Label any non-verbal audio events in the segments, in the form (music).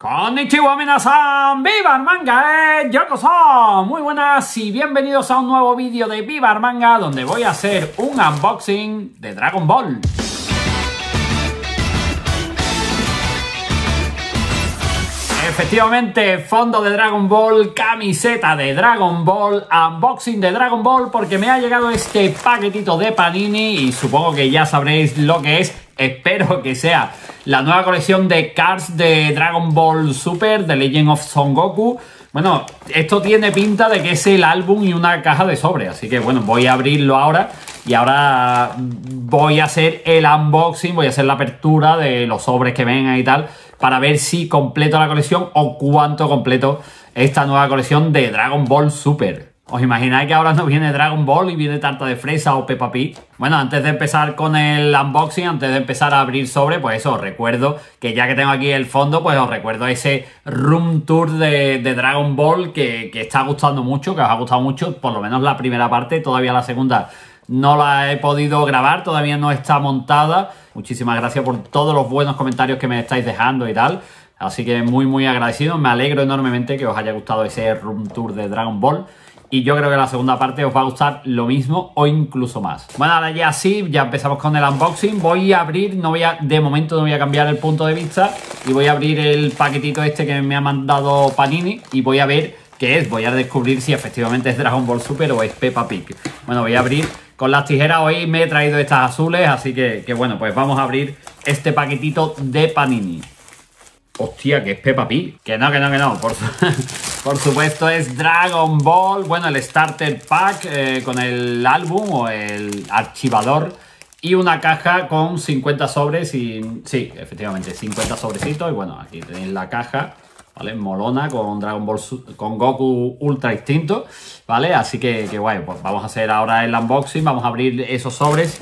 Konnichiwa minasan, ¡Viva Manga, eh! ¡Yokoso! Muy buenas y bienvenidos a un nuevo vídeo de Viva Manga donde voy a hacer un unboxing de Dragon Ball. Efectivamente, fondo de Dragon Ball, camiseta de Dragon Ball, unboxing de Dragon Ball porque me ha llegado este paquetito de Panini y supongo que ya sabréis lo que es espero que sea la nueva colección de cards de Dragon Ball Super, de Legend of Son Goku. Bueno, esto tiene pinta de que es el álbum y una caja de sobres así que bueno, voy a abrirlo ahora y ahora voy a hacer el unboxing, voy a hacer la apertura de los sobres que vengan y tal, para ver si completo la colección o cuánto completo esta nueva colección de Dragon Ball Super. ¿Os imagináis que ahora no viene Dragon Ball y viene tarta de fresa o Peppa Pig? Bueno, antes de empezar con el unboxing, antes de empezar a abrir sobre, pues eso, os recuerdo que ya que tengo aquí el fondo, pues os recuerdo ese room tour de, Dragon Ball que, que está gustando mucho, que os ha gustado mucho, por lo menos la primera parte, todavía la segunda no la he podido grabar, todavía no está montada. Muchísimas gracias por todos los buenos comentarios que me estáis dejando y tal. Así que muy muy agradecido, me alegro enormemente que os haya gustado ese room tour de Dragon Ball y yo creo que la segunda parte os va a gustar lo mismo o incluso más. Bueno, ahora ya sí, ya empezamos con el unboxing. Voy a abrir, no voy a, de momento no voy a cambiar el punto de vista y voy a abrir el paquetito este que me ha mandado Panini y voy a ver qué es. Voy a descubrir si efectivamente es Dragon Ball Super o es Peppa Pig. Bueno, voy a abrir con las tijeras. Hoy me he traído estas azules, así que bueno, pues vamos a abrir este paquetito de Panini. Hostia, que es Peppa Que no, que no, que no. (laughs) Por, supuesto es Dragon Ball. Bueno, el Starter Pack eh, con el álbum o el archivador. Y una caja con 50 sobres y... Sí, efectivamente, 50 sobrecitos. Y bueno, aquí tenéis la caja. ¿Vale? Molona con Dragon Ball con Goku Ultra Instinto, ¿vale? Así que, que guay, pues vamos a hacer ahora el unboxing, vamos a abrir esos sobres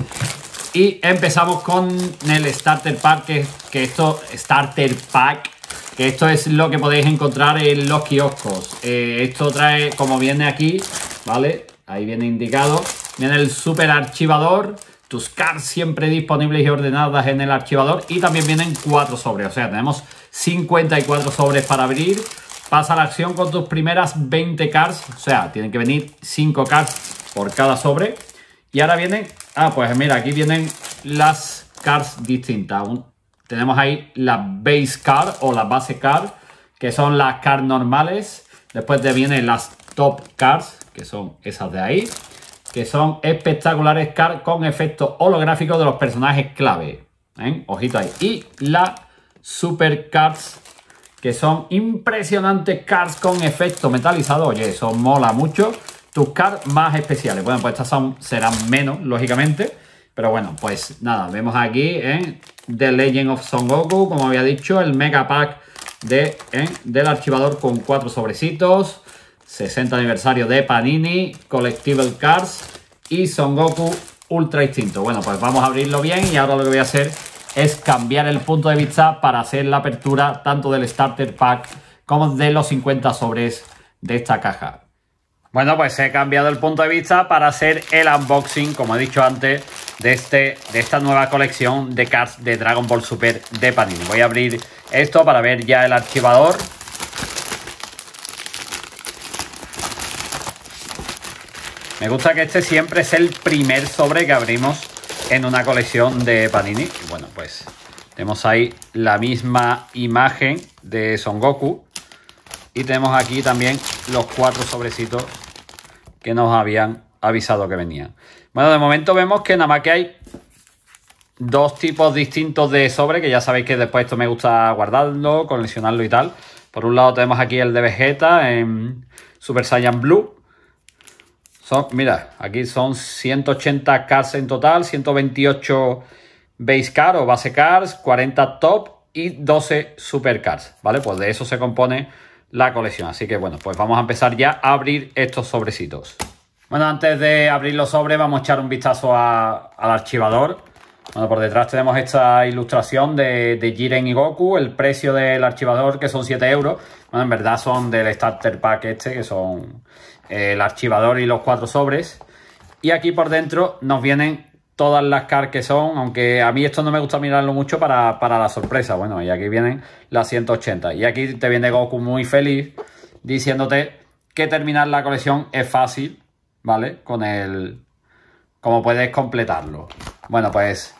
y empezamos con el Starter Pack, que, esto, Starter Pack, que esto es lo que podéis encontrar en los kioscos. Eh, esto trae, como viene aquí, ¿vale? Ahí viene indicado. Viene el super archivador, tus cards siempre disponibles y ordenadas en el archivador. Y también vienen cuatro sobres, o sea, tenemos 54 sobres para abrir. Pasa la acción con tus primeras 20 cards, o sea, tienen que venir 5 cards por cada sobre. Y ahora vienen, ah, pues mira, aquí vienen las cards distintas. tenemos ahí la base card o la base card, que son las cards normales. Después vienen las top cards, que son esas de ahí, que son espectaculares cards con efecto holográfico de los personajes clave. ¿eh? Ojito ahí. Y las super cards, que son impresionantes cards con efecto metalizado. Oye, eso mola mucho tus cards más especiales. Bueno, pues estas son, serán menos, lógicamente. Pero bueno, pues nada, vemos aquí en The Legend of Son Goku, como había dicho, el Mega Pack de, del archivador con cuatro sobrecitos, 60 aniversario de Panini, Collectible Cards y Son Goku Ultra Instinto. Bueno, pues vamos a abrirlo bien y ahora lo que voy a hacer es cambiar el punto de vista para hacer la apertura tanto del Starter Pack como de los 50 sobres de esta caja. Bueno, pues he cambiado el punto de vista para hacer el unboxing, como he dicho antes, de, este, de esta nueva colección de cards de Dragon Ball Super de Panini. Voy a abrir esto para ver ya el archivador. Me gusta que este siempre es el primer sobre que abrimos en una colección de Panini. bueno, pues tenemos ahí la misma imagen de Son Goku. Y tenemos aquí también los cuatro sobrecitos que nos habían avisado que venían. Bueno, de momento vemos que nada más que hay dos tipos distintos de sobre, que ya sabéis que después esto me gusta guardarlo, coleccionarlo y tal. Por un lado tenemos aquí el de Vegeta en Super Saiyan Blue. Son, mira, aquí son 180 cards en total, 128 base cards o base 40 top y 12 super cards ¿vale? Pues de eso se compone la colección. Así que bueno, pues vamos a empezar ya a abrir estos sobrecitos. Bueno, antes de abrir los sobres vamos a echar un vistazo al archivador. Bueno, por detrás tenemos esta ilustración de, de Jiren y Goku, el precio del archivador que son 7 euros. Bueno, en verdad son del starter pack este, que son eh, el archivador y los cuatro sobres. Y aquí por dentro nos vienen todas las car que son, aunque a mí esto no me gusta mirarlo mucho para, la sorpresa. Bueno, y aquí vienen las 180. Y aquí te viene Goku muy feliz diciéndote que terminar la colección es fácil, ¿vale? Con el... como puedes completarlo. Bueno, pues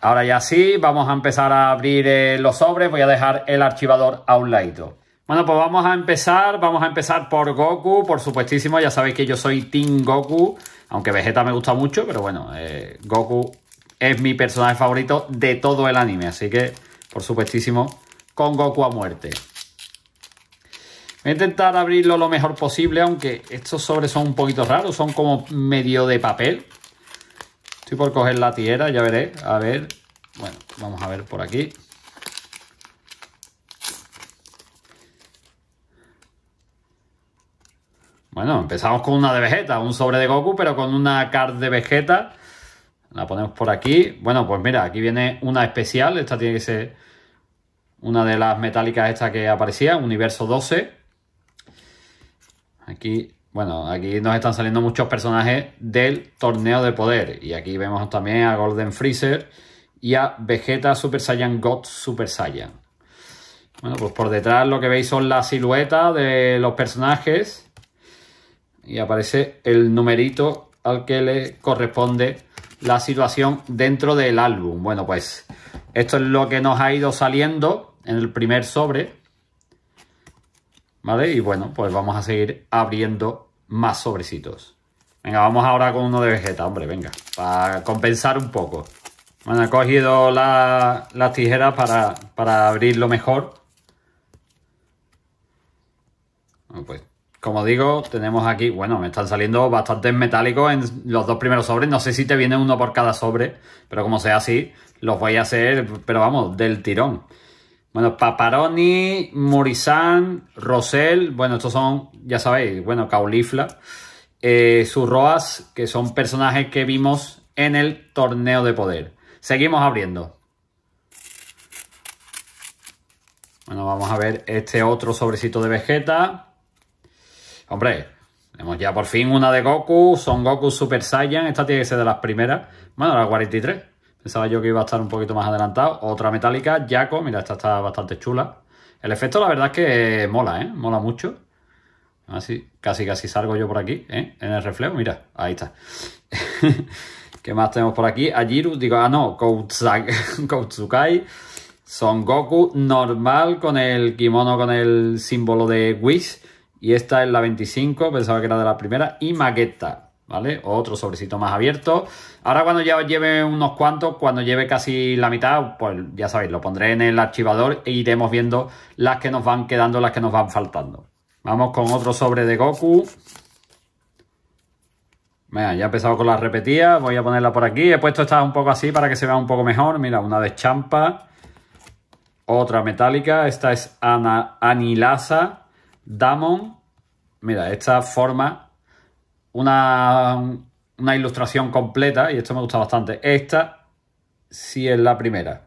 ahora ya sí, vamos a empezar a abrir eh, los sobres. Voy a dejar el archivador a un ladito. Bueno, pues vamos a empezar, vamos a empezar por Goku, por supuestísimo, ya sabéis que yo soy Team Goku. Aunque Vegeta me gusta mucho, pero bueno, eh, Goku es mi personaje favorito de todo el anime. Así que, por supuestísimo, con Goku a muerte. Voy a intentar abrirlo lo mejor posible, aunque estos sobres son un poquito raros, son como medio de papel. Estoy por coger la tierra, ya veré. A ver, bueno, vamos a ver por aquí. Bueno, empezamos con una de Vegeta, un sobre de Goku, pero con una card de Vegeta. La ponemos por aquí. Bueno, pues mira, aquí viene una especial. Esta tiene que ser una de las metálicas estas que aparecía, Universo 12. Aquí, bueno, aquí nos están saliendo muchos personajes del Torneo de Poder. Y aquí vemos también a Golden Freezer y a Vegeta Super Saiyan God Super Saiyan. Bueno, pues por detrás lo que veis son las siluetas de los personajes y aparece el numerito al que le corresponde la situación dentro del álbum. Bueno, pues esto es lo que nos ha ido saliendo en el primer sobre. ¿Vale? Y bueno, pues vamos a seguir abriendo más sobrecitos. Venga, vamos ahora con uno de Vegeta, hombre, venga. Para compensar un poco. Bueno, he cogido las tijeras para, para abrirlo mejor. pues como digo, tenemos aquí, bueno, me están saliendo bastantes metálicos en los dos primeros sobres. No sé si te viene uno por cada sobre, pero como sea así, los voy a hacer, pero vamos, del tirón. Bueno, Paparoni, Morizán, Rosel, bueno, estos son, ya sabéis, bueno, Caulifla, eh, Surroas, que son personajes que vimos en el torneo de poder. Seguimos abriendo. Bueno, vamos a ver este otro sobrecito de Vegeta. Hombre, tenemos ya por fin una de Goku, Son Goku Super Saiyan. Esta tiene que ser de las primeras. Bueno, la 43. Pensaba yo que iba a estar un poquito más adelantado. Otra metálica, Jaco. Mira, esta está bastante chula. El efecto, la verdad es que mola, ¿eh? Mola mucho. Así, ah, casi, casi salgo yo por aquí, ¿eh? En el reflejo, mira, ahí está. (laughs) ¿Qué más tenemos por aquí? Ajiru, digo, ah, no, Koutsukai. (laughs) Son Goku normal con el kimono, con el símbolo de Wish y esta es la 25, pensaba que era de la primera. Y maqueta, ¿vale? Otro sobrecito más abierto. Ahora cuando ya lleve unos cuantos, cuando lleve casi la mitad, pues ya sabéis, lo pondré en el archivador e iremos viendo las que nos van quedando, las que nos van faltando. Vamos con otro sobre de Goku. Vean, ya he empezado con la repetidas, voy a ponerla por aquí. He puesto esta un poco así para que se vea un poco mejor. Mira, una de champa, otra metálica, esta es Ana, Anilasa. Damon, mira, esta forma, una, ilustración completa, y esto me gusta bastante. Esta sí es la primera.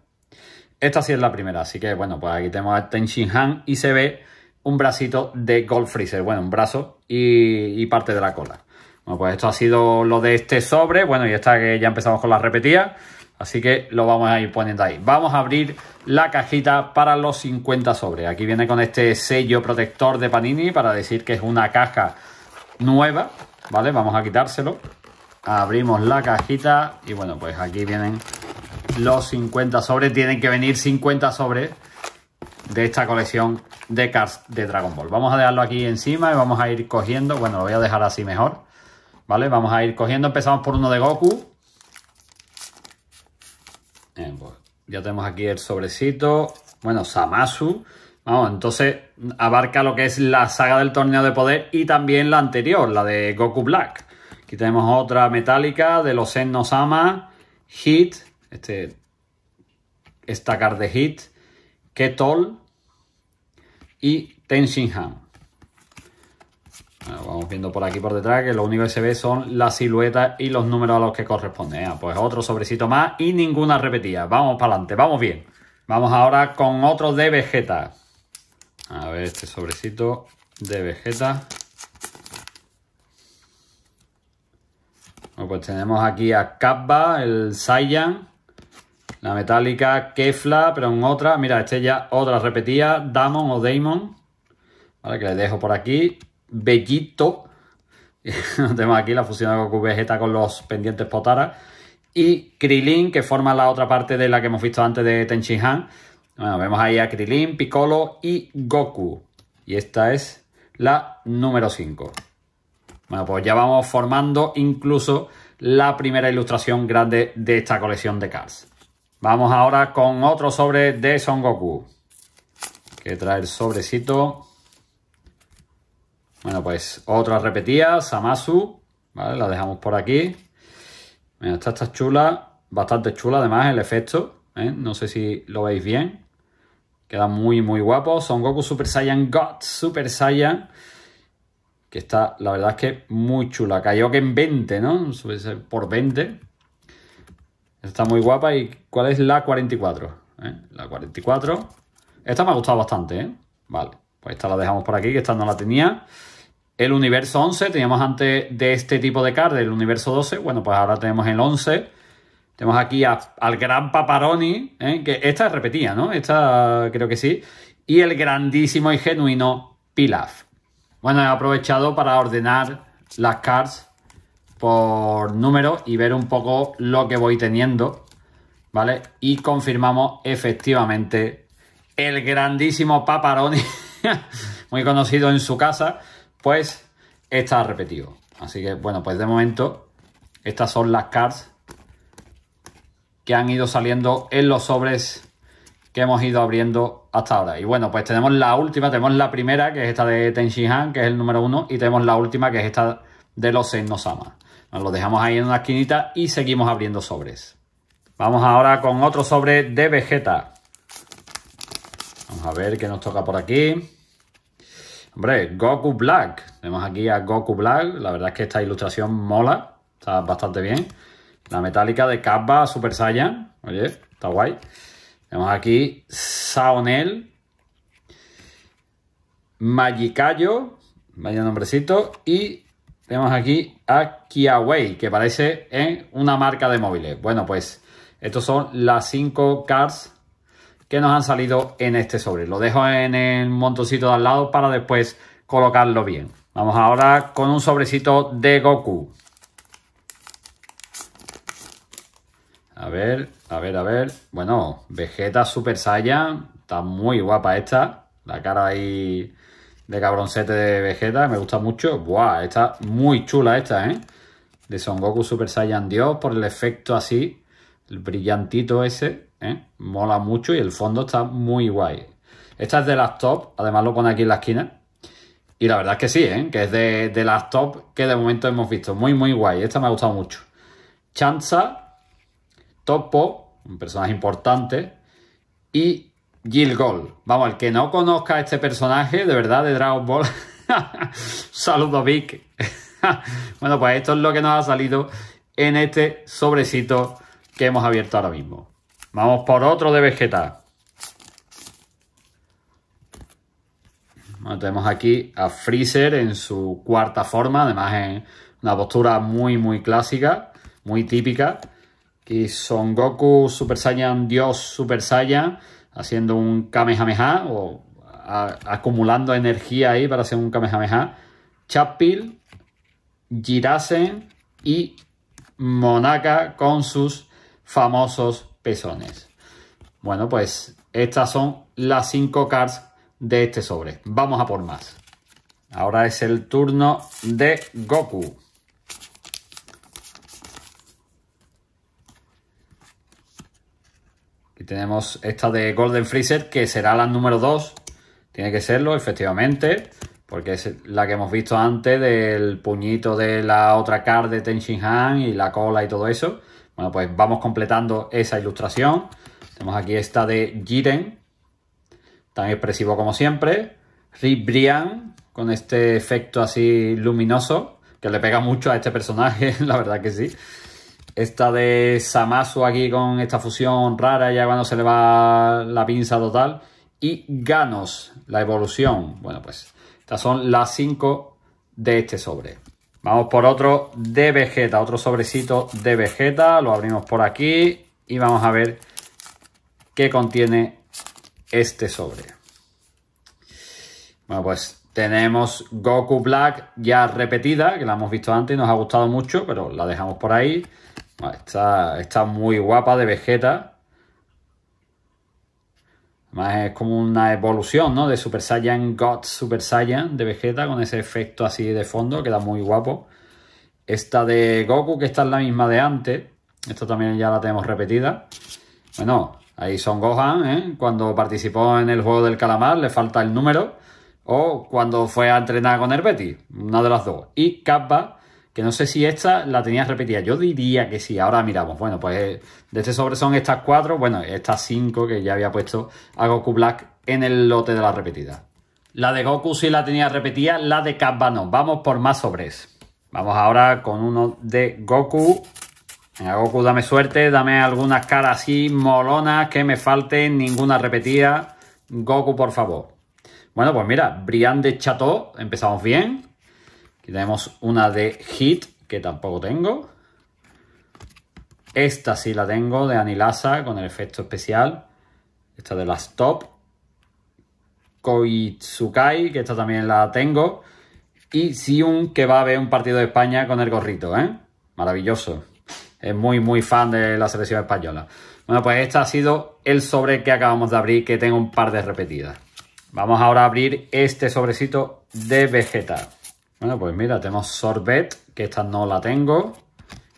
Esta sí es la primera, así que bueno, pues aquí tenemos a Ten Han y se ve un bracito de Gold Freezer, bueno, un brazo y, y, parte de la cola. Bueno, pues esto ha sido lo de este sobre, bueno, y esta que ya empezamos con la repetida. Así que lo vamos a ir poniendo ahí. Vamos a abrir la cajita para los 50 sobres. Aquí viene con este sello protector de Panini para decir que es una caja nueva. ¿Vale? Vamos a quitárselo. Abrimos la cajita y bueno, pues aquí vienen los 50 sobres. Tienen que venir 50 sobres de esta colección de cards de Dragon Ball. Vamos a dejarlo aquí encima y vamos a ir cogiendo. Bueno, lo voy a dejar así mejor. ¿Vale? Vamos a ir cogiendo. Empezamos por uno de Goku. Pues, ya tenemos aquí el sobrecito. Bueno, Samasu. Vamos, entonces abarca lo que es la saga del torneo de poder y también la anterior, la de Goku Black. Aquí tenemos otra metálica de los Enno Sama, Hit, este, esta card de Hit, Ketol y Tenshinhan. Ah, vamos viendo por aquí por detrás que lo único que se ve son las siluetas y los números a los que corresponde ah, pues otro sobrecito más y ninguna repetida. Vamos para adelante, vamos bien. Vamos ahora con otro de Vegeta. A ver este sobrecito de Vegeta. Ah, pues tenemos aquí a Kappa, el Saiyan, la metálica Kefla, pero en otra, mira, este ya otra repetida, Damon o Damon. Vale, que le dejo por aquí. Bellito. (laughs) Tenemos aquí la fusión de Goku Vegeta con los pendientes Potara. Y Krilin, que forma la otra parte de la que hemos visto antes de Tenchi Han. Bueno, vemos ahí a Krilin, Piccolo y Goku. Y esta es la número 5. Bueno, pues ya vamos formando incluso la primera ilustración grande de esta colección de cards. Vamos ahora con otro sobre de Son Goku. Que trae el sobrecito. Bueno, pues otra repetida, Samasu, ¿vale? La dejamos por aquí. esta está chula, bastante chula además el efecto, ¿eh? No sé si lo veis bien. Queda muy, muy guapo. Son Goku Super Saiyan God Super Saiyan. Que está, la verdad es que muy chula. Cayó que en 20, ¿no? Por 20. Está muy guapa. ¿Y cuál es la 44? ¿Eh? La 44. Esta me ha gustado bastante, ¿eh? Vale. Pues esta la dejamos por aquí, que esta no la tenía. El universo 11, teníamos antes de este tipo de card el universo 12, bueno, pues ahora tenemos el 11. Tenemos aquí al gran Paparoni, ¿eh? que esta repetía, ¿no? Esta creo que sí. Y el grandísimo y genuino Pilaf. Bueno, he aprovechado para ordenar las cards por número y ver un poco lo que voy teniendo, ¿vale? Y confirmamos efectivamente el grandísimo Paparoni, (laughs) muy conocido en su casa, pues está repetido. Así que bueno, pues de momento estas son las cards que han ido saliendo en los sobres que hemos ido abriendo hasta ahora. Y bueno, pues tenemos la última, tenemos la primera, que es esta de Tenshin Han, que es el número uno, y tenemos la última, que es esta de los Sen Nos lo dejamos ahí en una esquinita y seguimos abriendo sobres. Vamos ahora con otro sobre de Vegeta. Vamos a ver qué nos toca por aquí. Hombre, Goku Black. Tenemos aquí a Goku Black. La verdad es que esta ilustración mola. Está bastante bien. La metálica de Kappa Super Saiyan. Oye, está guay. Tenemos aquí Saonel. Magicayo. Vaya nombrecito. Y tenemos aquí a Kiawei, que parece en una marca de móviles. Bueno, pues estos son las 5 cards que nos han salido en este sobre. Lo dejo en el montoncito de al lado para después colocarlo bien. Vamos ahora con un sobrecito de Goku. A ver, a ver, a ver. Bueno, Vegeta Super Saiyan. Está muy guapa esta. La cara ahí de cabroncete de Vegeta. Me gusta mucho. Buah, está muy chula esta, ¿eh? De Son Goku Super Saiyan Dios por el efecto así. El brillantito ese. ¿eh? Mola mucho y el fondo está muy guay. Esta es de las top, además lo pone aquí en la esquina. Y la verdad es que sí, ¿eh? que es de, las top que de momento hemos visto. Muy, muy guay. Esta me ha gustado mucho. Chanza, Topo, un personaje importante. Y Gilgol. Vamos, el que no conozca este personaje, de verdad, de Dragon Ball. (laughs) Saludo, Vic. (laughs) bueno, pues esto es lo que nos ha salido en este sobrecito que hemos abierto ahora mismo. Vamos por otro de Vegeta. tenemos aquí a Freezer en su cuarta forma, además en una postura muy, muy clásica, muy típica. Aquí Son Goku, Super Saiyan, Dios Super Saiyan, haciendo un Kamehameha o acumulando energía ahí para hacer un Kamehameha. Chapil, Girase y Monaka con sus famosos pezones. Bueno, pues estas son las 5 cards de este sobre. Vamos a por más. Ahora es el turno de Goku. Aquí tenemos esta de Golden Freezer, que será la número 2. Tiene que serlo, efectivamente, porque es la que hemos visto antes del puñito de la otra card de Ten Han y la cola y todo eso. Bueno, pues vamos completando esa ilustración. Tenemos aquí esta de Jiren, tan expresivo como siempre. Ribrian, Brian, con este efecto así luminoso, que le pega mucho a este personaje, (laughs) la verdad que sí. Esta de Samasu aquí con esta fusión rara, ya cuando se le va la pinza total. Y Ganos, la evolución. Bueno, pues estas son las cinco de este sobre. Vamos por otro de Vegeta, otro sobrecito de Vegeta. Lo abrimos por aquí y vamos a ver qué contiene este sobre. Bueno, pues tenemos Goku Black ya repetida, que la hemos visto antes y nos ha gustado mucho, pero la dejamos por ahí. está, está muy guapa de Vegeta es como una evolución, ¿no? De Super Saiyan God Super Saiyan de Vegeta con ese efecto así de fondo, queda muy guapo. Esta de Goku, que está es la misma de antes. esto también ya la tenemos repetida. Bueno, ahí son Gohan, ¿eh? Cuando participó en el juego del calamar, le falta el número. O cuando fue a entrenar con Herbeti. una de las dos. Y Kappa, que no sé si esta la tenía repetida. Yo diría que sí. Ahora miramos. Bueno, pues eh, de este sobre son estas cuatro. Bueno, estas cinco que ya había puesto a Goku Black en el lote de la repetida. La de Goku sí la tenía repetida. La de Kappa Vamos por más sobres. Vamos ahora con uno de Goku. Venga, Goku, dame suerte. Dame algunas caras así molonas que me falten. Ninguna repetida. Goku, por favor. Bueno, pues mira, Brian de Chateau. Empezamos bien. Aquí tenemos una de Hit, que tampoco tengo. Esta sí la tengo, de Anilasa, con el efecto especial. Esta de las Top. Koitsukai, que esta también la tengo. Y Siun, que va a ver un partido de España con el gorrito, ¿eh? Maravilloso. Es muy, muy fan de la selección española. Bueno, pues este ha sido el sobre que acabamos de abrir, que tengo un par de repetidas. Vamos ahora a abrir este sobrecito de Vegeta. Bueno, pues mira, tenemos Sorbet, que esta no la tengo.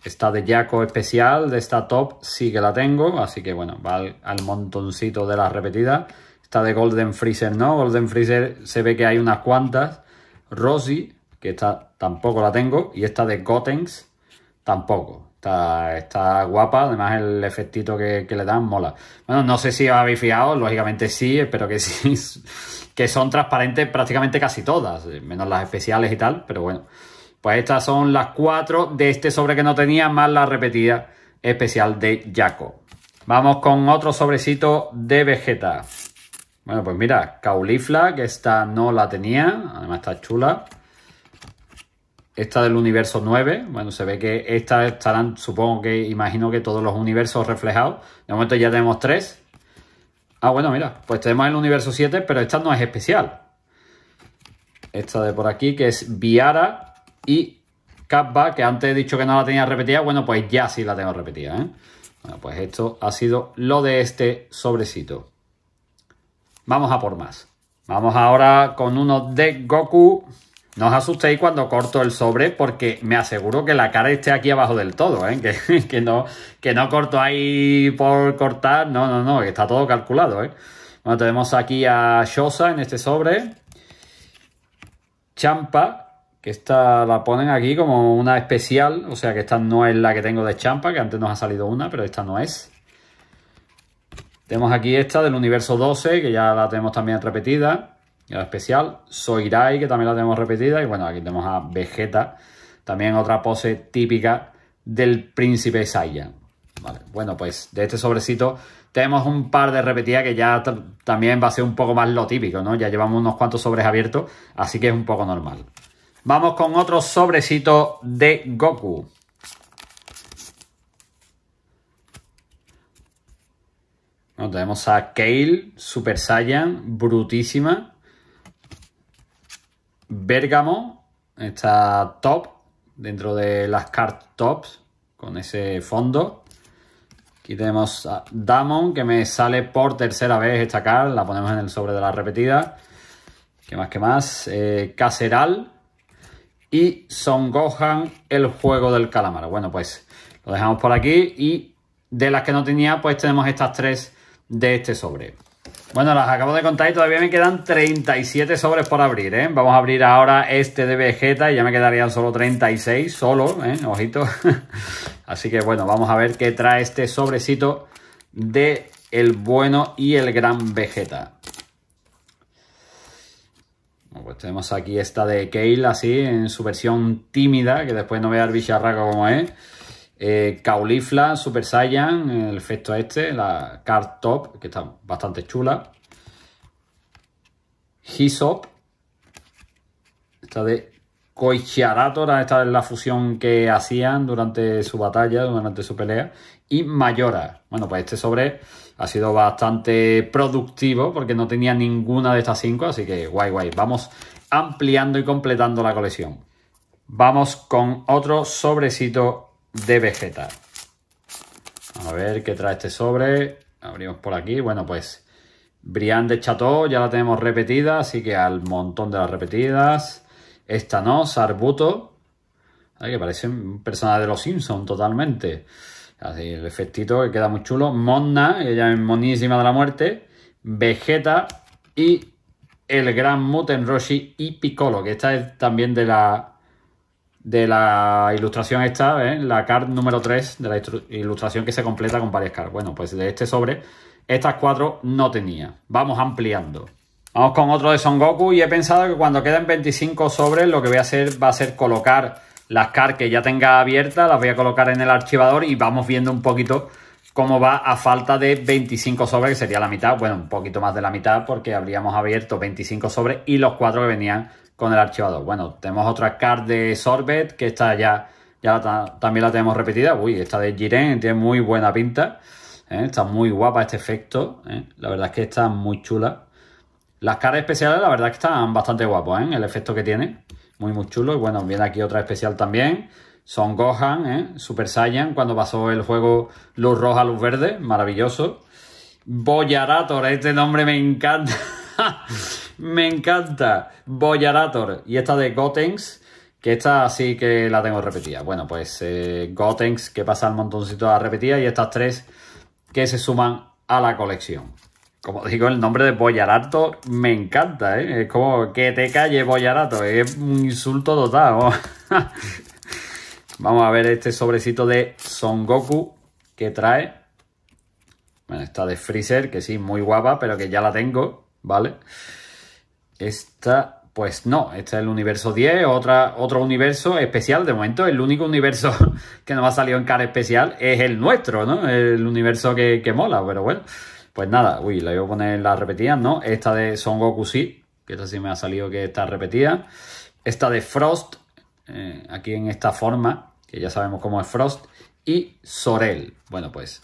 Esta de Jaco especial, de esta top, sí que la tengo. Así que bueno, va al, montoncito de las repetidas. Esta de Golden Freezer no, Golden Freezer se ve que hay unas cuantas. Rosy, que esta tampoco la tengo. Y esta de Gotenks, tampoco. Está, guapa, además el efectito que, le dan mola. Bueno, no sé si os habéis fijado, lógicamente sí, espero que (laughs) sí, que son transparentes prácticamente casi todas, eh, menos las especiales y tal, pero bueno. Pues estas son las cuatro de este sobre que no tenía, más la repetida especial de Jaco. Vamos con otro sobrecito de Vegeta. Bueno, pues mira, Caulifla, que esta no la tenía, además está chula esta del universo 9, bueno, se ve que estas estarán, supongo que, imagino que todos los universos reflejados. De momento ya tenemos tres. Ah, bueno, mira, pues tenemos el universo 7, pero esta no es especial. Esta de por aquí, que es Viara y Kappa, que antes he dicho que no la tenía repetida. Bueno, pues ya sí la tengo repetida, ¿eh? Bueno, pues esto ha sido lo de este sobrecito. Vamos a por más. Vamos ahora con uno de Goku. No os asustéis cuando corto el sobre porque me aseguro que la cara esté aquí abajo del todo, ¿eh? (laughs) que, no, que no corto ahí por cortar, no, no, no, está todo calculado. ¿eh? Bueno, tenemos aquí a Shosa en este sobre, Champa, que esta la ponen aquí como una especial, o sea que esta no es la que tengo de Champa, que antes nos ha salido una, pero esta no es. Tenemos aquí esta del universo 12, que ya la tenemos también repetida. Y especial, Soirai, que también la tenemos repetida. Y bueno, aquí tenemos a Vegeta, también otra pose típica del príncipe Saiyan. bueno, pues de este sobrecito tenemos un par de repetidas que ya también va a ser un poco más lo típico, ¿no? Ya llevamos unos cuantos sobres abiertos, así que es un poco normal. Vamos con otro sobrecito de Goku. tenemos a Kale, Super Saiyan, brutísima. Bergamo, está top dentro de las cartas tops con ese fondo. Aquí tenemos a Damon que me sale por tercera vez esta carta, la ponemos en el sobre de la repetida. ¿Qué más que más? Eh, Caseral y Son Gohan, el juego del calamar. Bueno, pues lo dejamos por aquí y de las que no tenía, pues tenemos estas tres de este sobre. Bueno, las acabo de contar y todavía me quedan 37 sobres por abrir, ¿eh? Vamos a abrir ahora este de Vegeta y ya me quedarían solo 36, solo, ¿eh? Ojito. (laughs) Así que bueno, vamos a ver qué trae este sobrecito de el bueno y el gran Vegeta. Pues tenemos aquí esta de Kale así, en su versión tímida, que después no vea el bicharraco como es. Eh, Caulifla, Super Saiyan, el efecto este, la Card Top, que está bastante chula. Hisop, esta de Koichiaratora, esta es la fusión que hacían durante su batalla, durante su pelea. Y Mayora. Bueno, pues este sobre ha sido bastante productivo porque no tenía ninguna de estas cinco, así que guay, guay. Vamos ampliando y completando la colección. Vamos con otro sobrecito de Vegeta. A ver qué trae este sobre. Abrimos por aquí. Bueno, pues Brian de Chateau ya la tenemos repetida, así que al montón de las repetidas. Esta no, Sarbuto. que parece un personaje de los Simpsons totalmente. Así, el efectito que queda muy chulo. Monna, ella es monísima de la muerte. Vegeta y el gran Muten Roshi y Piccolo, que esta es también de la de la ilustración esta, ¿eh? la card número 3 de la ilustración que se completa con varias cards. Bueno, pues de este sobre, estas cuatro no tenía. Vamos ampliando. Vamos con otro de Son Goku y he pensado que cuando queden 25 sobres lo que voy a hacer va a ser colocar las cards que ya tenga abiertas, las voy a colocar en el archivador y vamos viendo un poquito cómo va a falta de 25 sobres, que sería la mitad, bueno, un poquito más de la mitad porque habríamos abierto 25 sobres y los cuatro que venían con el archivador. Bueno, tenemos otra card de Sorbet que está ya, ya también la tenemos repetida. Uy, esta de Jiren tiene muy buena pinta. ¿eh? Está muy guapa este efecto. ¿eh? La verdad es que está muy chula. Las caras especiales, la verdad que están bastante guapos, ¿eh? El efecto que tiene. Muy, muy chulo. Y bueno, viene aquí otra especial también. Son Gohan, ¿eh? Super Saiyan, cuando pasó el juego Luz Roja, Luz Verde. Maravilloso. Boyarator, este nombre me encanta. (laughs) Me encanta. Boyarator. Y esta de Gotenks. Que esta sí que la tengo repetida. Bueno, pues eh, Gotenks que pasa el montoncito a repetida. Y estas tres que se suman a la colección. Como digo, el nombre de Boyarator me encanta, ¿eh? Es como que te calle Boyarator. Es un insulto dotado (laughs) Vamos a ver este sobrecito de Son Goku que trae. Bueno, esta de Freezer, que sí, muy guapa, pero que ya la tengo, ¿vale? vale esta, pues no, esta es el universo 10, otra, otro universo especial. De momento, el único universo (laughs) que nos ha salido en cara especial es el nuestro, ¿no? El universo que, que mola, pero bueno. Pues nada, uy, la voy a poner la repetida, ¿no? Esta de Son Goku sí, que esta sí me ha salido que está repetida. Esta de Frost, eh, aquí en esta forma, que ya sabemos cómo es Frost. Y Sorel, bueno pues,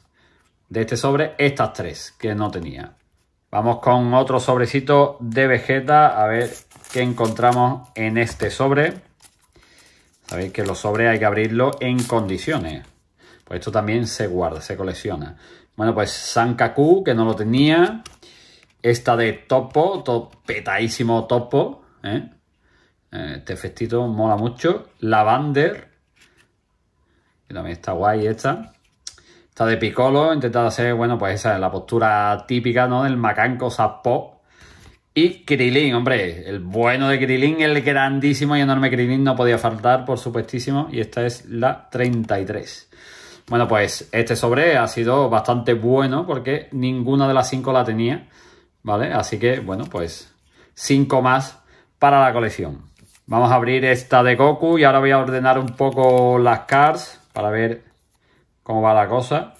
de este sobre estas tres que no tenía. Vamos con otro sobrecito de Vegeta, a ver qué encontramos en este sobre. Sabéis que los sobres hay que abrirlo en condiciones. Pues esto también se guarda, se colecciona. Bueno, pues Sankaku, que no lo tenía. Esta de Topo, topetaísimo petadísimo Topo. ¿eh? Eh, este festito mola mucho. Lavander, que también está guay esta de picolo, intentado hacer, bueno, pues esa es la postura típica, ¿no? Del macanco sapo Y Krilin, hombre, el bueno de Krilin, el grandísimo y enorme Krilin no podía faltar, por supuestísimo. Y esta es la 33. Bueno, pues este sobre ha sido bastante bueno porque ninguna de las cinco la tenía, ¿vale? Así que, bueno, pues cinco más para la colección. Vamos a abrir esta de Goku y ahora voy a ordenar un poco las cards para ver cómo va la cosa.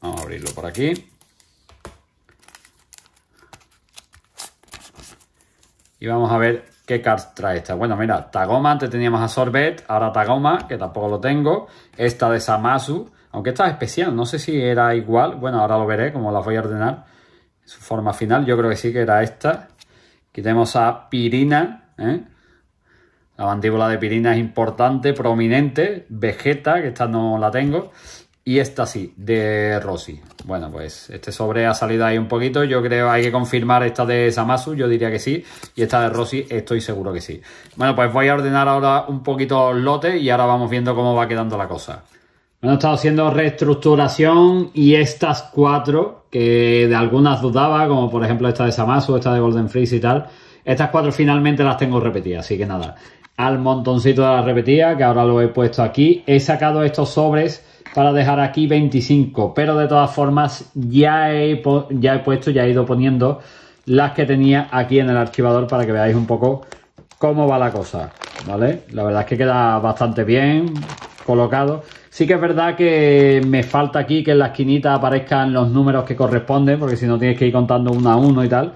Vamos a abrirlo por aquí. Y vamos a ver qué cartas trae esta. Bueno, mira, Tagoma, antes teníamos a Sorbet, ahora Tagoma, que tampoco lo tengo. Esta de Samasu, aunque esta es especial, no sé si era igual. Bueno, ahora lo veré, como la voy a ordenar. Su forma final, yo creo que sí que era esta. Quitemos a Pirina, ¿eh? La mandíbula de Pirina es importante, prominente. Vegeta, que esta no la tengo. Y esta sí, de Rossi. Bueno, pues este sobre ha salido ahí un poquito. Yo creo hay que confirmar esta de Samasu, yo diría que sí. Y esta de Rossi estoy seguro que sí. Bueno, pues voy a ordenar ahora un poquito los lotes y ahora vamos viendo cómo va quedando la cosa. Bueno, he estado haciendo reestructuración y estas cuatro, que de algunas dudaba, como por ejemplo esta de Samasu, esta de Golden Freeze y tal, estas cuatro finalmente las tengo repetidas, así que nada al montoncito de la repetida, que ahora lo he puesto aquí. He sacado estos sobres para dejar aquí 25, pero de todas formas ya he, ya he puesto, ya he ido poniendo las que tenía aquí en el archivador para que veáis un poco cómo va la cosa, ¿vale? La verdad es que queda bastante bien colocado. Sí que es verdad que me falta aquí que en la esquinita aparezcan los números que corresponden, porque si no tienes que ir contando uno a uno y tal,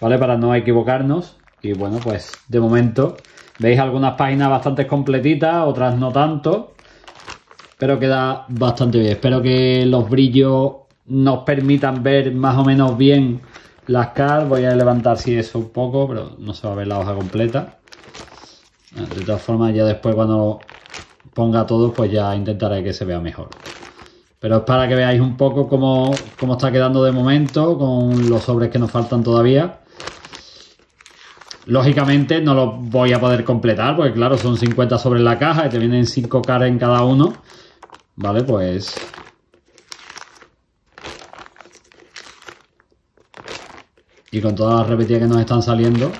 ¿vale? Para no equivocarnos. Y bueno, pues de momento Veis algunas páginas bastante completitas, otras no tanto. Pero queda bastante bien. Espero que los brillos nos permitan ver más o menos bien las cartas Voy a levantar si eso un poco, pero no se va a ver la hoja completa. Ah, de todas formas, ya después cuando ponga todo, pues ya intentaré que se vea mejor. Pero es para que veáis un poco cómo, cómo está quedando de momento con los sobres que nos faltan todavía. Lógicamente no lo voy a poder completar, porque claro, son 50 sobre la caja y te vienen 5 caras en cada uno. Vale, pues... Y con todas las repetidas que nos están saliendo.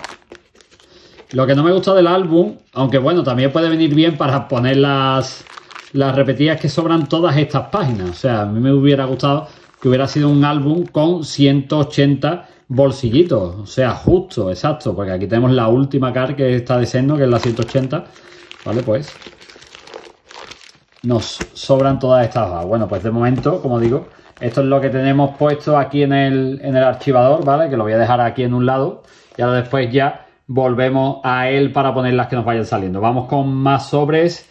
Lo que no me gusta del álbum, aunque bueno, también puede venir bien para poner las, las repetidas que sobran todas estas páginas. O sea, a mí me hubiera gustado que hubiera sido un álbum con 180 bolsillito, o sea, justo, exacto, porque aquí tenemos la última car que está diciendo, que es la 180, ¿vale? Pues nos sobran todas estas Bueno, pues de momento, como digo, esto es lo que tenemos puesto aquí en el, en el archivador, ¿vale? Que lo voy a dejar aquí en un lado y ahora después ya volvemos a él para poner las que nos vayan saliendo. Vamos con más sobres.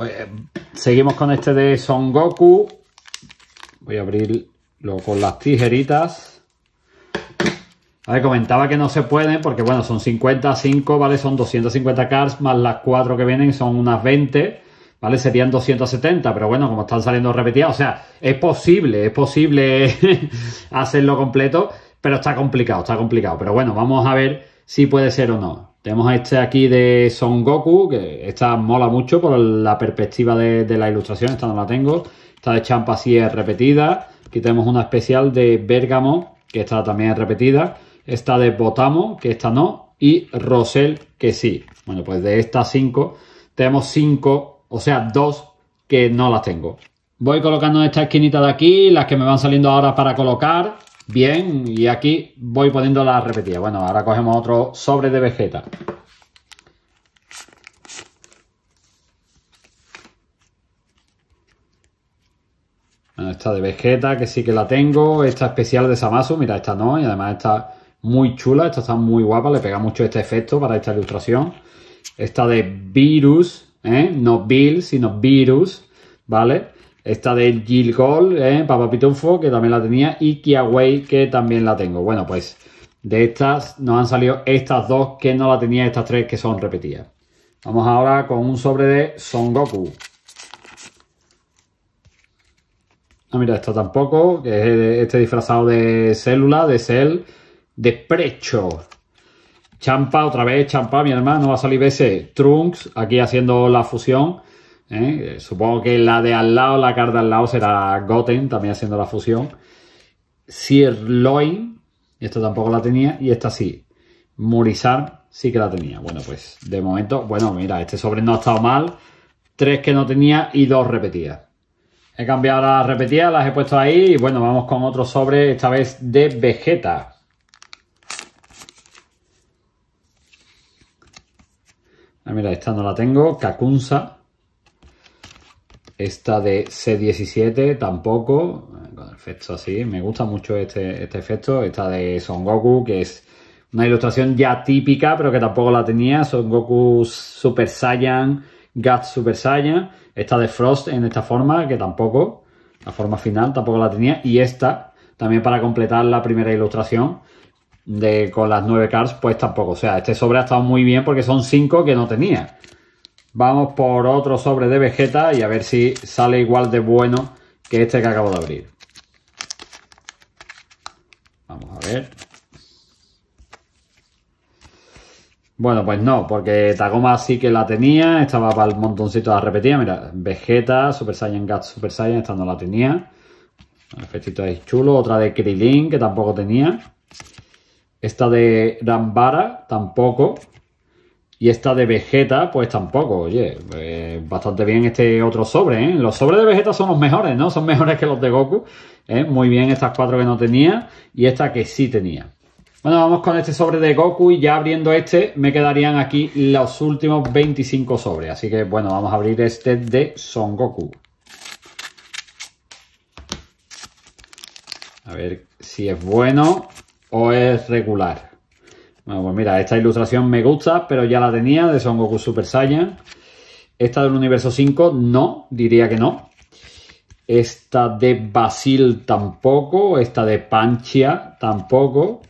Eh, seguimos con este de Son Goku. Voy a abrirlo con las tijeritas. A ver, comentaba que no se pueden porque, bueno, son 55, ¿vale? Son 250 cars más las 4 que vienen son unas 20, ¿vale? Serían 270, pero bueno, como están saliendo repetidas, o sea, es posible, es posible (laughs) hacerlo completo, pero está complicado, está complicado. Pero bueno, vamos a ver si puede ser o no. Tenemos este aquí de Son Goku, que está mola mucho por la perspectiva de, la ilustración, esta no la tengo. Esta de Champa sí es repetida. Aquí tenemos una especial de Bergamo que está también es repetida esta de Botamo, que esta no, y Rosel, que sí. Bueno, pues de estas cinco, tenemos cinco, o sea, dos que no las tengo. Voy colocando esta esquinita de aquí, las que me van saliendo ahora para colocar. Bien, y aquí voy poniendo las repetidas. Bueno, ahora cogemos otro sobre de vegeta. esta de Vegeta, que sí que la tengo. Esta especial de Samasu, mira, esta no. Y además esta muy chula. Esta está muy guapa, le pega mucho este efecto para esta ilustración. Esta de Virus, ¿eh? no Bill, sino Virus, ¿vale? Esta de Jill Gold, ¿eh? Papa Pitufo, que también la tenía. Y Kiaway, que también la tengo. Bueno, pues de estas nos han salido estas dos que no la tenía, estas tres que son repetidas. Vamos ahora con un sobre de Son Goku. Ah mira, esta tampoco, que es este disfrazado de célula, de Cell Desprecho. Champa, otra vez Champa, mi hermano, va a salir ese, Trunks, aquí haciendo la fusión. ¿eh? Supongo que la de al lado, la carta al lado será Goten, también haciendo la fusión. Sirloin, esto tampoco la tenía, y esta sí. Murizar sí que la tenía. Bueno, pues de momento, bueno, mira, este sobre no ha estado mal. Tres que no tenía y dos repetidas. He cambiado las repetidas, las he puesto ahí y bueno, vamos con otro sobre, esta vez de Vegeta. Ah, mira, esta no la tengo. Kakunsa. Esta de C17 tampoco. Con efecto así. Me gusta mucho este, este, efecto. Esta de Son Goku, que es una ilustración ya típica, pero que tampoco la tenía. Son Goku Super Saiyan, Gats Super Saiyan. Esta de Frost en esta forma, que tampoco. La forma final tampoco la tenía. Y esta, también para completar la primera ilustración, de, con las nueve cards, pues tampoco. O sea, este sobre ha estado muy bien porque son cinco que no tenía. Vamos por otro sobre de Vegeta y a ver si sale igual de bueno que este que acabo de abrir. Vamos a ver. Bueno, pues no, porque Tagoma sí que la tenía. Estaba para el montoncito de la repetida. Mira, Vegeta, Super Saiyan Gat, Super Saiyan, esta no la tenía. efectito ahí chulo. Otra de Krilin, que tampoco tenía. Esta de Rambara tampoco. Y esta de Vegeta, pues tampoco. Oye, pues, bastante bien este otro sobre, ¿eh? Los sobres de Vegeta son los mejores, ¿no? Son mejores que los de Goku. ¿eh? Muy bien estas cuatro que no tenía y esta que sí tenía. Bueno, vamos con este sobre de Goku y ya abriendo este me quedarían aquí los últimos 25 sobres. Así que, bueno, vamos a abrir este de Son Goku. A ver si es bueno o es regular. Bueno, ah, pues mira, esta ilustración me gusta, pero ya la tenía de Son Goku Super Saiyan. Esta del universo 5, no, diría que no. Esta de Basil tampoco, esta de Panchia tampoco.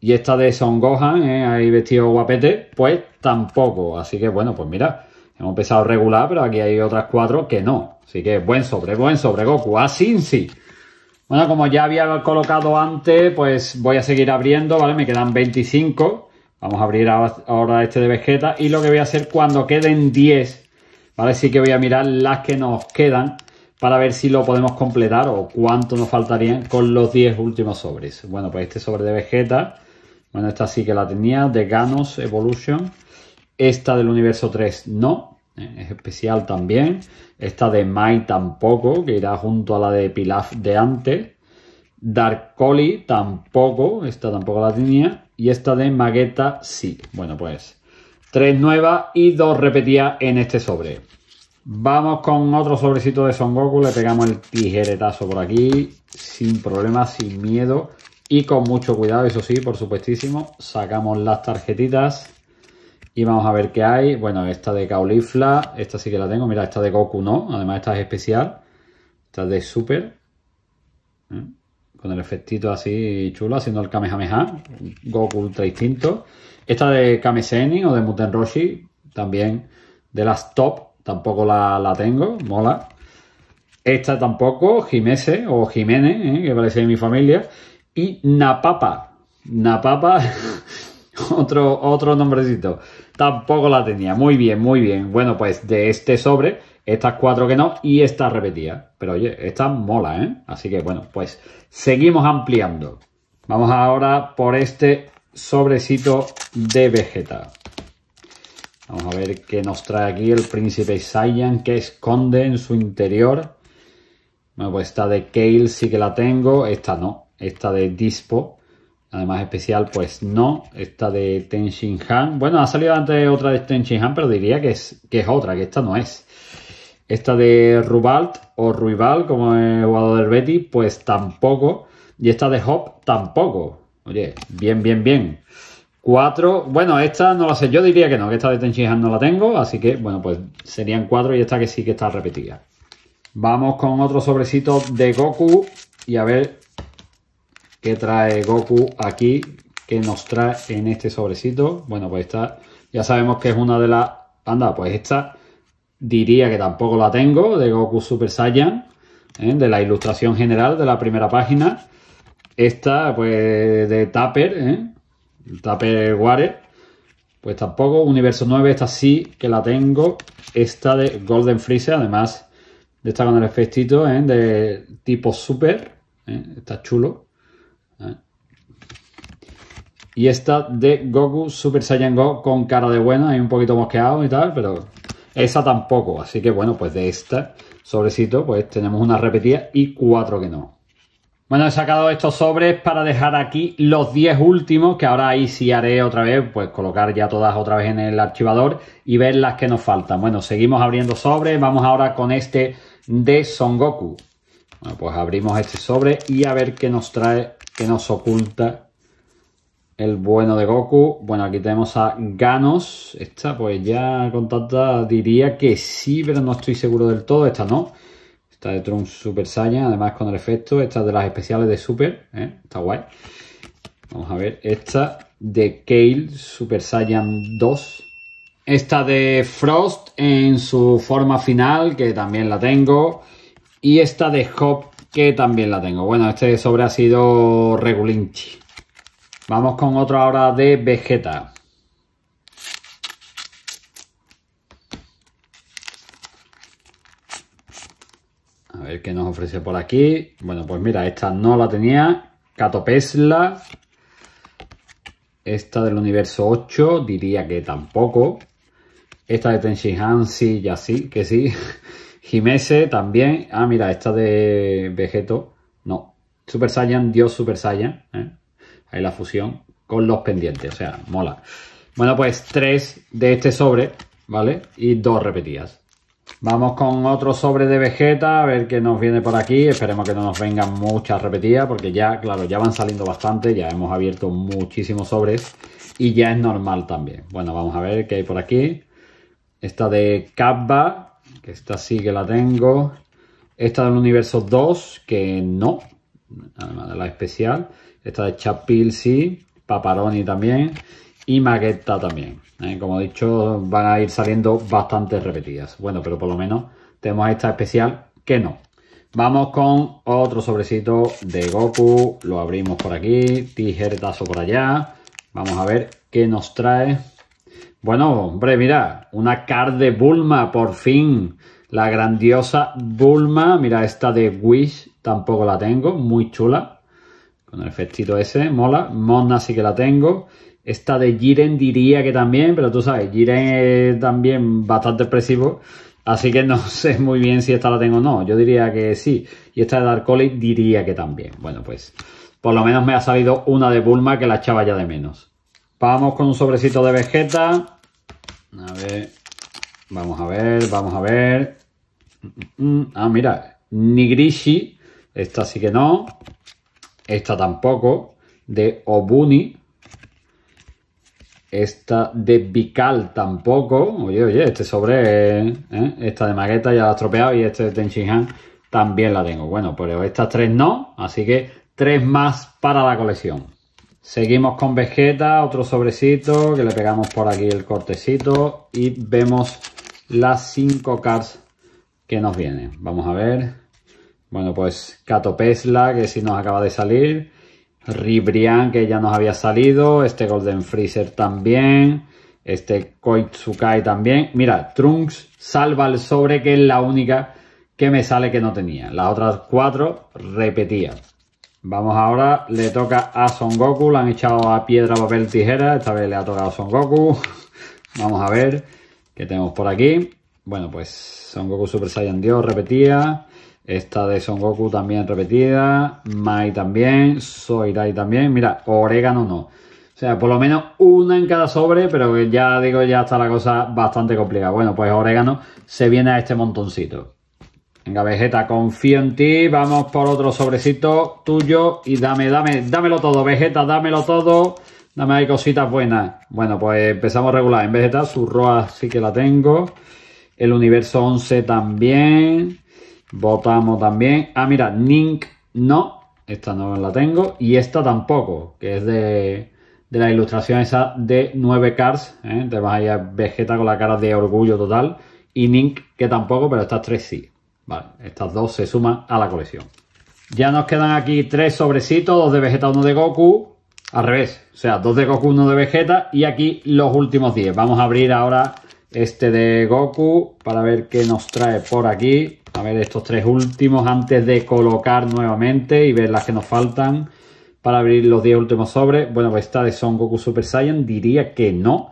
Y esta de Son Gohan, ¿eh? ahí vestido guapete, pues tampoco. Así que bueno, pues mira, hemos empezado regular, pero aquí hay otras cuatro que no. Así que buen sobre, buen sobre Goku. Así sí. Bueno, como ya había colocado antes, pues voy a seguir abriendo, ¿vale? Me quedan 25. Vamos a abrir ahora este de Vegeta. Y lo que voy a hacer cuando queden 10, ¿vale? Sí que voy a mirar las que nos quedan para ver si lo podemos completar o cuánto nos faltarían con los 10 últimos sobres. Bueno, pues este sobre de Vegeta. Bueno, esta sí que la tenía, de Ganos Evolution. Esta del universo 3 no. ¿eh? es especial también. Esta de Mai tampoco, que irá junto a la de Pilaf de antes. Dark Collie tampoco, esta tampoco la tenía. Y esta de Magueta sí. Bueno, pues tres nuevas y dos repetidas en este sobre. Vamos con otro sobrecito de Son Goku. Le pegamos el tijeretazo por aquí, sin problemas, sin miedo y con mucho cuidado, eso sí, por supuestísimo. Sacamos las tarjetitas. Y vamos a ver qué hay. Bueno, esta de Caulifla, esta sí que la tengo. Mira, esta de Goku no. Además, esta es especial. Esta de Super. ¿Eh? Con el efectito así chulo, haciendo el Kamehameha. Goku Ultra distinto Esta de Kameseni o de mutenroshi También de las top. Tampoco la, tengo. Mola. Esta tampoco. Jimese o Jiménez, ¿eh? que parece de mi familia. Y Napapa. Napapa. (laughs) (laughs) otro, otro nombrecito. Tampoco la tenía. Muy bien, muy bien. Bueno, pues de este sobre, estas cuatro que no y esta repetida. Pero oye, esta mola, ¿eh? Así que bueno, pues seguimos ampliando. Vamos ahora por este sobrecito de Vegeta. Vamos a ver qué nos trae aquí el príncipe Saiyan, que esconde en su interior. Bueno, pues esta de Kale sí que la tengo, esta no, esta de Dispo Además especial, pues no. Esta de Ten Shin Han. Bueno, ha salido antes otra de Ten Shin Han, pero diría que es, que es otra, que esta no es. Esta de Rubalt o Ruibal, como el jugador del Betty, pues tampoco. Y esta de Hop tampoco. Oye, bien, bien, bien. Cuatro, bueno, esta no la sé, yo diría que no, que esta de Han no la tengo, así que, bueno, pues serían cuatro y esta que sí que está repetida. Vamos con otro sobrecito de Goku y a ver que trae Goku aquí, que nos trae en este sobrecito. Bueno, pues esta ya sabemos que es una de las... Anda, pues esta diría que tampoco la tengo, de Goku Super Saiyan, ¿eh? de la ilustración general de la primera página. Esta, pues, de Tapper, ¿eh? Tapper Ware. Pues tampoco, Universo 9, esta sí que la tengo. Esta de Golden Freezer, además de esta con el efectito, ¿eh? de tipo Super. ¿eh? Está chulo. Y esta de Goku Super Saiyan Go con cara de buena. hay un poquito mosqueado y tal, pero esa tampoco. Así que bueno, pues de esta sobrecito, pues tenemos una repetida y cuatro que no. Bueno, he sacado estos sobres para dejar aquí los 10 últimos, que ahora ahí sí haré otra vez, pues colocar ya todas otra vez en el archivador y ver las que nos faltan. Bueno, seguimos abriendo sobres, vamos ahora con este de Son Goku. Bueno, pues abrimos este sobre y a ver qué nos trae, qué nos oculta el bueno de Goku. Bueno, aquí tenemos a Ganos. Esta, pues ya con diría que sí, pero no estoy seguro del todo. Esta no. Esta de Trunks Super Saiyan, además con el efecto. Esta de las especiales de Super. ¿eh? Está guay. Vamos a ver. Esta de Kale Super Saiyan 2. Esta de Frost en su forma final, que también la tengo. Y esta de Hop, que también la tengo. Bueno, este sobre ha sido Regulinchi. Vamos con otra ahora de Vegeta. A ver qué nos ofrece por aquí. Bueno, pues mira, esta no la tenía. Catopesla. Esta del universo 8 diría que tampoco. Esta de Han, sí, ya sí, que sí. Jimese (laughs) también. Ah, mira, esta de Vegeto. No. Super Saiyan, Dios Super Saiyan. ¿eh? Ahí la fusión con los pendientes, o sea, mola. Bueno, pues tres de este sobre, ¿vale? Y dos repetidas. Vamos con otro sobre de Vegeta, a ver qué nos viene por aquí. Esperemos que no nos vengan muchas repetidas, porque ya, claro, ya van saliendo bastante, ya hemos abierto muchísimos sobres y ya es normal también. Bueno, vamos a ver qué hay por aquí. Esta de Kappa, que esta sí que la tengo. Esta del universo 2, que no, además de la especial. Esta de Chapil sí, Paparoni también y Maqueta también. ¿eh? Como he dicho, van a ir saliendo bastante repetidas. Bueno, pero por lo menos tenemos esta especial que no. Vamos con otro sobrecito de Goku. Lo abrimos por aquí, tijeretazo por allá. Vamos a ver qué nos trae. Bueno, hombre, mira, una card de Bulma, por fin. La grandiosa Bulma. Mira, esta de Wish tampoco la tengo, muy chula un efecto ese, mola. Mona sí que la tengo. Esta de Jiren diría que también, pero tú sabes, Jiren es también bastante expresivo. Así que no (laughs) sé muy bien si esta la tengo o no. Yo diría que sí. Y esta de Darkoli diría que también. Bueno, pues por lo menos me ha salido una de Bulma que la echaba ya de menos. Vamos con un sobrecito de Vegeta. A ver. Vamos a ver, vamos a ver. Mm, mm, mm. Ah, mira. Nigrishi. Esta sí que no. Esta tampoco. De Obuni. Esta de Bical tampoco. Oye, oye, este sobre... Eh, ¿eh? Esta de Magueta ya la he estropeado y este de Tenchihan también la tengo. Bueno, pero pues estas tres no, así que tres más para la colección. Seguimos con Vegeta, otro sobrecito, que le pegamos por aquí el cortecito y vemos las cinco cards que nos vienen. Vamos a ver... Bueno, pues Cato Pesla, que si nos acaba de salir. Ribrian, que ya nos había salido. Este Golden Freezer también. Este Koitsukai también. Mira, Trunks salva el sobre, que es la única que me sale que no tenía. Las otras cuatro repetía. Vamos ahora, le toca a Son Goku. La han echado a piedra, papel, tijera. Esta vez le ha tocado a Son Goku. (laughs) Vamos a ver qué tenemos por aquí. Bueno, pues Son Goku Super Saiyan Dios repetía. Esta de Son Goku también repetida. Mai también. Soirai también. Mira, orégano no. O sea, por lo menos una en cada sobre, pero ya digo, ya está la cosa bastante complicada. Bueno, pues orégano se viene a este montoncito. Venga, Vegeta, confío en ti. Vamos por otro sobrecito tuyo. Y dame, dame, dámelo todo, Vegeta, dámelo todo. Dame ahí cositas buenas. Bueno, pues empezamos regular. En Vegeta, su Roa sí que la tengo. El universo 11 también. Votamos también. Ah, mira, Nink no. Esta no la tengo. Y esta tampoco, que es de, de la ilustración esa de 9 cars. de ¿eh? más vas Vegeta con la cara de orgullo total. Y Nink, que tampoco, pero estas tres sí. Vale, estas dos se suman a la colección. Ya nos quedan aquí tres sobrecitos, dos de Vegeta, uno de Goku. Al revés, o sea, dos de Goku, uno de Vegeta. Y aquí los últimos 10. Vamos a abrir ahora este de Goku para ver qué nos trae por aquí ver estos tres últimos antes de colocar nuevamente y ver las que nos faltan para abrir los 10 últimos sobres. Bueno, pues esta de Son Goku Super Saiyan diría que no.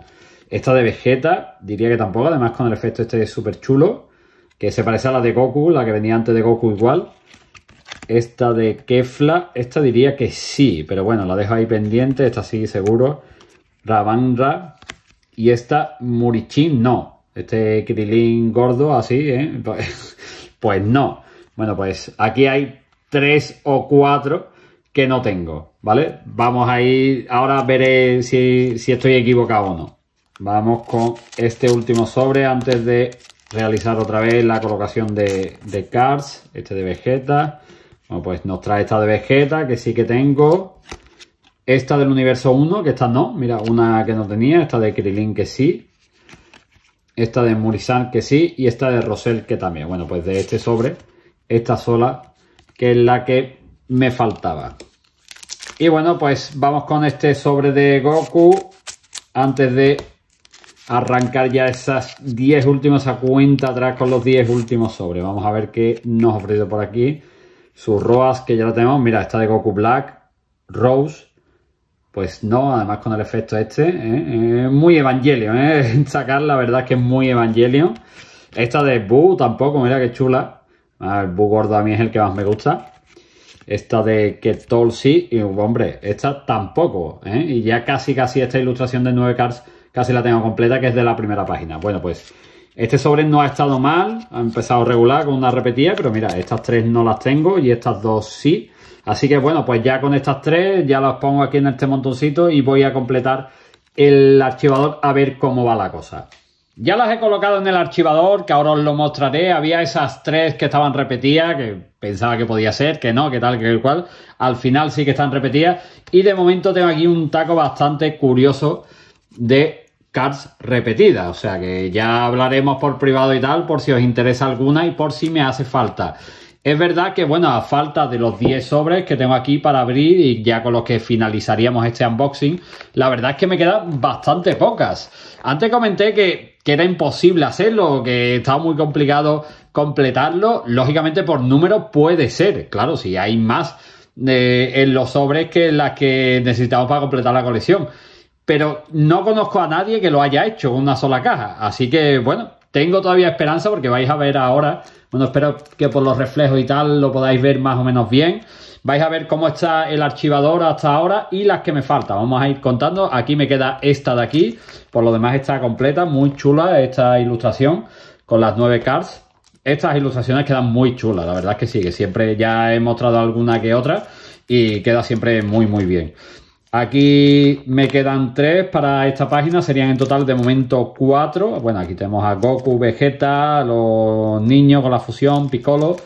Esta de Vegeta diría que tampoco, además con el efecto este es súper chulo, que se parece a la de Goku, la que venía antes de Goku igual. Esta de Kefla, esta diría que sí, pero bueno, la dejo ahí pendiente, esta sí seguro. Ravanra y esta Murichin no. Este Krilin gordo así, ¿eh? (laughs) Pues, pues no. Bueno, pues aquí hay tres o cuatro que no tengo, ¿vale? Vamos a ir, ahora veré si, si estoy equivocado o no. Vamos con este último sobre antes de realizar otra vez la colocación de, de cards, este de Vegeta. Bueno, pues nos trae esta de Vegeta, que sí que tengo. Esta del universo 1, que esta no, mira, una que no tenía, esta de Krilin que sí esta de Murisan que sí y esta de Rosel que también. Bueno, pues de este sobre, esta sola que es la que me faltaba. Y bueno, pues vamos con este sobre de Goku antes de arrancar ya esas 10 últimas a cuenta atrás con los 10 últimos sobres. Vamos a ver qué nos ofrece por aquí. Sus Roas que ya la tenemos. Mira, esta de Goku Black, Rose, pues no, además con el efecto este, ¿eh? muy evangelio, ¿eh? (laughs) Sacar la verdad que es muy evangelio. Esta de Bu tampoco, mira que chula. el Bu gordo a mí es el que más me gusta. Esta de Ketol sí, y hombre, esta tampoco, ¿eh? Y ya casi, casi esta ilustración de 9 cards casi la tengo completa, que es de la primera página. Bueno, pues este sobre no ha estado mal, ha empezado regular con una repetida, pero mira, estas tres no las tengo y estas dos sí. Así que bueno, pues ya con estas tres ya las pongo aquí en este montoncito y voy a completar el archivador a ver cómo va la cosa. Ya las he colocado en el archivador, que ahora os lo mostraré. Había esas tres que estaban repetidas, que pensaba que podía ser, que no, que tal, que cual. Al final sí que están repetidas. Y de momento tengo aquí un taco bastante curioso de cards repetidas. O sea que ya hablaremos por privado y tal, por si os interesa alguna y por si me hace falta. Es verdad que, bueno, a falta de los 10 sobres que tengo aquí para abrir y ya con los que finalizaríamos este unboxing, la verdad es que me quedan bastante pocas. Antes comenté que, era imposible hacerlo, que estaba muy complicado completarlo. Lógicamente por número puede ser, claro, si hay más eh, en los sobres que las que necesitamos para completar la colección. Pero no conozco a nadie que lo haya hecho con una sola caja. Así que, bueno, tengo todavía esperanza porque vais a ver ahora, bueno, espero que por los reflejos y tal lo podáis ver más o menos bien. Vais a ver cómo está el archivador hasta ahora y las que me faltan. Vamos a ir contando. Aquí me queda esta de aquí. Por lo demás está completa, muy chula esta ilustración con las nueve cards. Estas ilustraciones quedan muy chulas, la verdad es que sí, que siempre ya he mostrado alguna que otra y queda siempre muy muy bien. Aquí me quedan tres para esta página, serían en total de momento cuatro. Bueno, aquí tenemos a Goku, Vegeta, los niños con la fusión, Piccolo.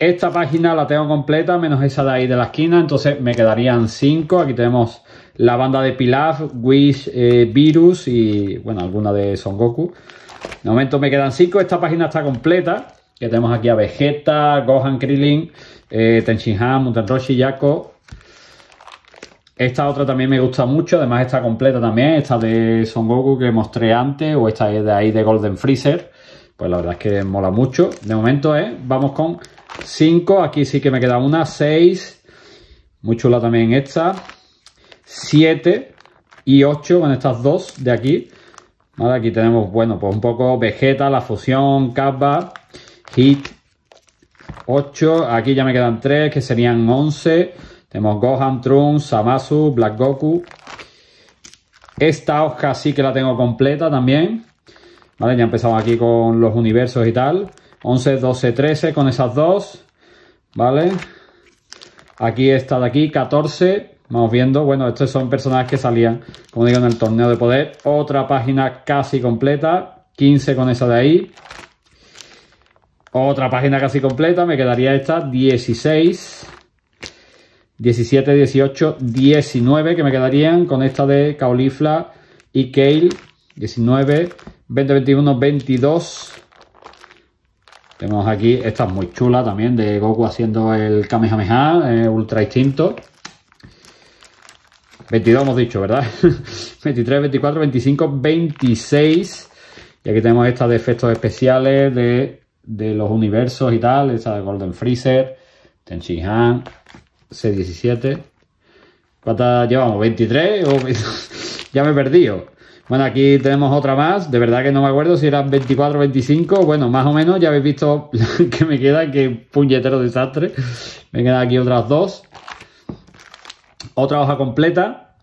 Esta página la tengo completa, menos esa de ahí de la esquina, entonces me quedarían cinco. Aquí tenemos la banda de Pilaf, Wish, eh, Virus y, bueno, alguna de Son Goku. De momento me quedan cinco, esta página está completa. Que tenemos aquí a Vegeta, Gohan, Krillin, eh, Tenshinhan, Yaco. Yako, esta otra también me gusta mucho, además está completa también, esta de Son Goku que mostré antes o esta de ahí de Golden Freezer. Pues la verdad es que mola mucho. De momento ¿eh? vamos con 5, aquí sí que me queda una, 6, muy chula también esta, 7 y 8 con estas dos de aquí. aquí tenemos, bueno, pues un poco Vegeta, La Fusión, capa Hit, 8, aquí ya me quedan 3 que serían 11 tenemos Gohan, Trunks, Samasu, Black Goku. Esta hoja sí que la tengo completa también. ¿Vale? Ya empezamos aquí con los universos y tal. 11, 12, 13 con esas dos. ¿Vale? Aquí está de aquí, 14. Vamos viendo. Bueno, estos son personajes que salían, como digo, en el torneo de poder. Otra página casi completa. 15 con esa de ahí. Otra página casi completa. Me quedaría esta, 16. 17, 18, 19 que me quedarían con esta de Caulifla y Kale. 19, 20, 21, 22. Tenemos aquí, esta muy chula también, de Goku haciendo el Kamehameha, eh, Ultra Instinto. 22 hemos dicho, ¿verdad? 23, 24, 25, 26. Y aquí tenemos esta de efectos especiales de, los universos y tal. Esa de Golden Freezer, Tenshinhan Han, 17 ¿Cuántas llevamos? ¿23? (laughs) ya me he perdido. Bueno, aquí tenemos otra más. De verdad que no me acuerdo si eran 24 o 25. Bueno, más o menos. Ya habéis visto (laughs) que me quedan Que puñetero desastre. Me quedan aquí otras dos. Otra hoja completa.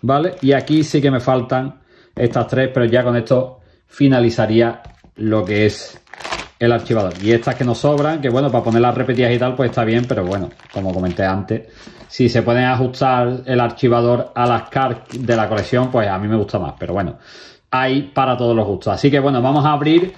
¿Vale? Y aquí sí que me faltan estas tres. Pero ya con esto finalizaría lo que es el archivador. Y estas que nos sobran, que bueno, para ponerlas repetidas y tal, pues está bien, pero bueno, como comenté antes, si se pueden ajustar el archivador a las cartas de la colección, pues a mí me gusta más, pero bueno, hay para todos los gustos. Así que bueno, vamos a abrir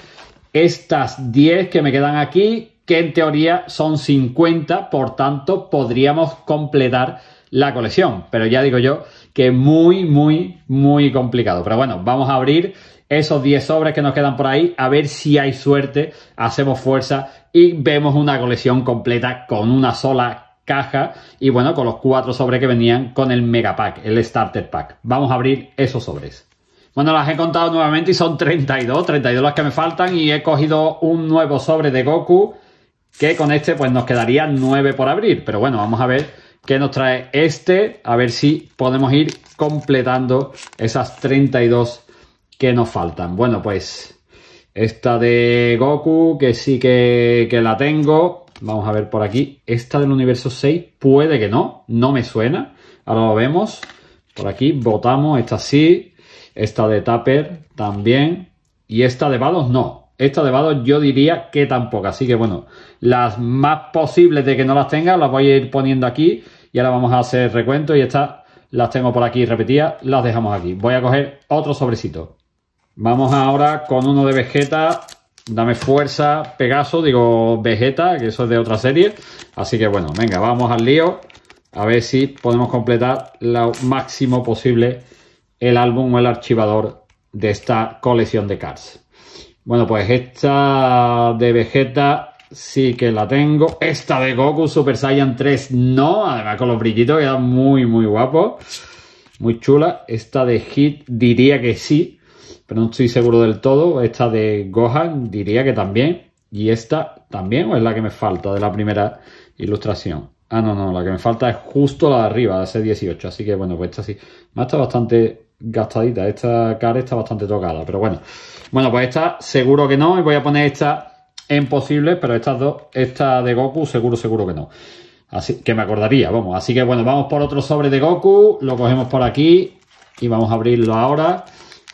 estas 10 que me quedan aquí, que en teoría son 50, por tanto podríamos completar la colección, pero ya digo yo que muy, muy, muy complicado. Pero bueno, vamos a abrir esos 10 sobres que nos quedan por ahí, a ver si hay suerte, hacemos fuerza y vemos una colección completa con una sola caja y bueno, con los cuatro sobres que venían con el mega pack, el starter pack. Vamos a abrir esos sobres. Bueno, las he contado nuevamente y son 32, 32 las que me faltan y he cogido un nuevo sobre de Goku que con este pues nos quedarían 9 por abrir. Pero bueno, vamos a ver qué nos trae este, a ver si podemos ir completando esas 32 que nos faltan? Bueno, pues esta de Goku, que sí que, la tengo. Vamos a ver por aquí. Esta del universo 6 puede que no, no me suena. Ahora lo vemos. Por aquí votamos, esta sí. Esta de Tapper también. Y esta de Vados no. Esta de Vados yo diría que tampoco. Así que bueno, las más posibles de que no las tenga las voy a ir poniendo aquí. Y ahora vamos a hacer recuento y estas las tengo por aquí repetidas. Las dejamos aquí. Voy a coger otro sobrecito. Vamos ahora con uno de Vegeta. Dame fuerza, Pegaso, digo Vegeta, que eso es de otra serie. Así que bueno, venga, vamos al lío. A ver si podemos completar lo máximo posible el álbum o el archivador de esta colección de cards. Bueno, pues esta de Vegeta sí que la tengo. Esta de Goku Super Saiyan 3 no, además con los brillitos queda muy, muy guapo. Muy chula. Esta de Hit diría que sí, pero no estoy seguro del todo. Esta de Gohan diría que también. Y esta también, o es la que me falta de la primera ilustración. Ah, no, no, la que me falta es justo la de arriba, la C18. Así que bueno, pues esta sí. Más está bastante gastadita. Esta cara está bastante tocada, pero bueno. Bueno, pues esta seguro que no. Y voy a poner esta en posible, pero estas dos, esta de Goku, seguro, seguro que no. Así que me acordaría, vamos. Así que bueno, vamos por otro sobre de Goku. Lo cogemos por aquí y vamos a abrirlo ahora.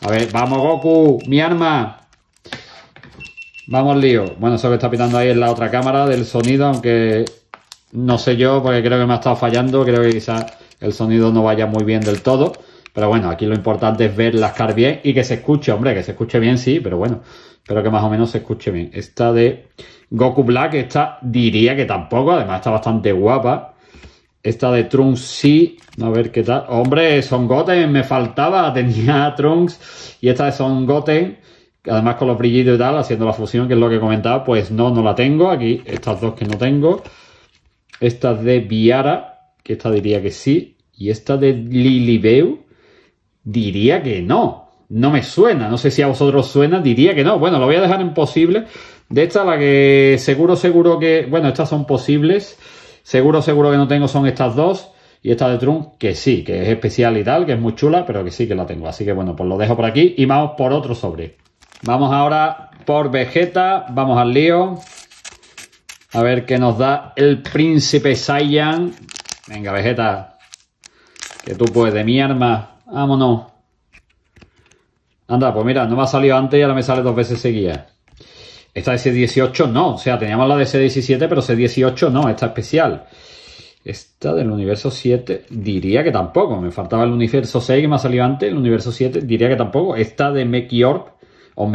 A ver, vamos Goku, mi arma. Vamos lío. Bueno, eso que está pitando ahí es la otra cámara del sonido, aunque no sé yo, porque creo que me ha estado fallando. Creo que quizás el sonido no vaya muy bien del todo. Pero bueno, aquí lo importante es ver las caras bien y que se escuche, hombre, que se escuche bien, sí, pero bueno, espero que más o menos se escuche bien. Esta de Goku Black, esta diría que tampoco, además está bastante guapa. Esta de Trunks sí. A ver qué tal. Hombre, Son Goten me faltaba. (laughs) Tenía Trunks. Y esta de Son Goten. Además con los brillitos y tal, haciendo la fusión, que es lo que comentaba, pues no, no la tengo. Aquí, estas dos que no tengo. Esta de Viara, que esta diría que sí. Y esta de Lilibeu, diría que no. No me suena, no sé si a vosotros suena, diría que no. Bueno, lo voy a dejar en posible. De esta, la que seguro, seguro que. Bueno, estas son posibles. Seguro, seguro que no tengo son estas dos. Y esta de Trump, que sí, que es especial y tal, que es muy chula, pero que sí que la tengo. Así que bueno, pues lo dejo por aquí y vamos por otro sobre. Vamos ahora por Vegeta, vamos al lío. A ver qué nos da el príncipe Saiyan. Venga, Vegeta, que tú puedes, de mi arma. Vámonos. Anda, pues mira, no me ha salido antes y ahora me sale dos veces seguidas. Esta de C18 no, o sea, teníamos la de C17, pero C18 no, esta especial. Esta del universo 7 diría que tampoco. Me faltaba el universo 6 que me ha salido antes. El universo 7 diría que tampoco. Esta de Mechior, o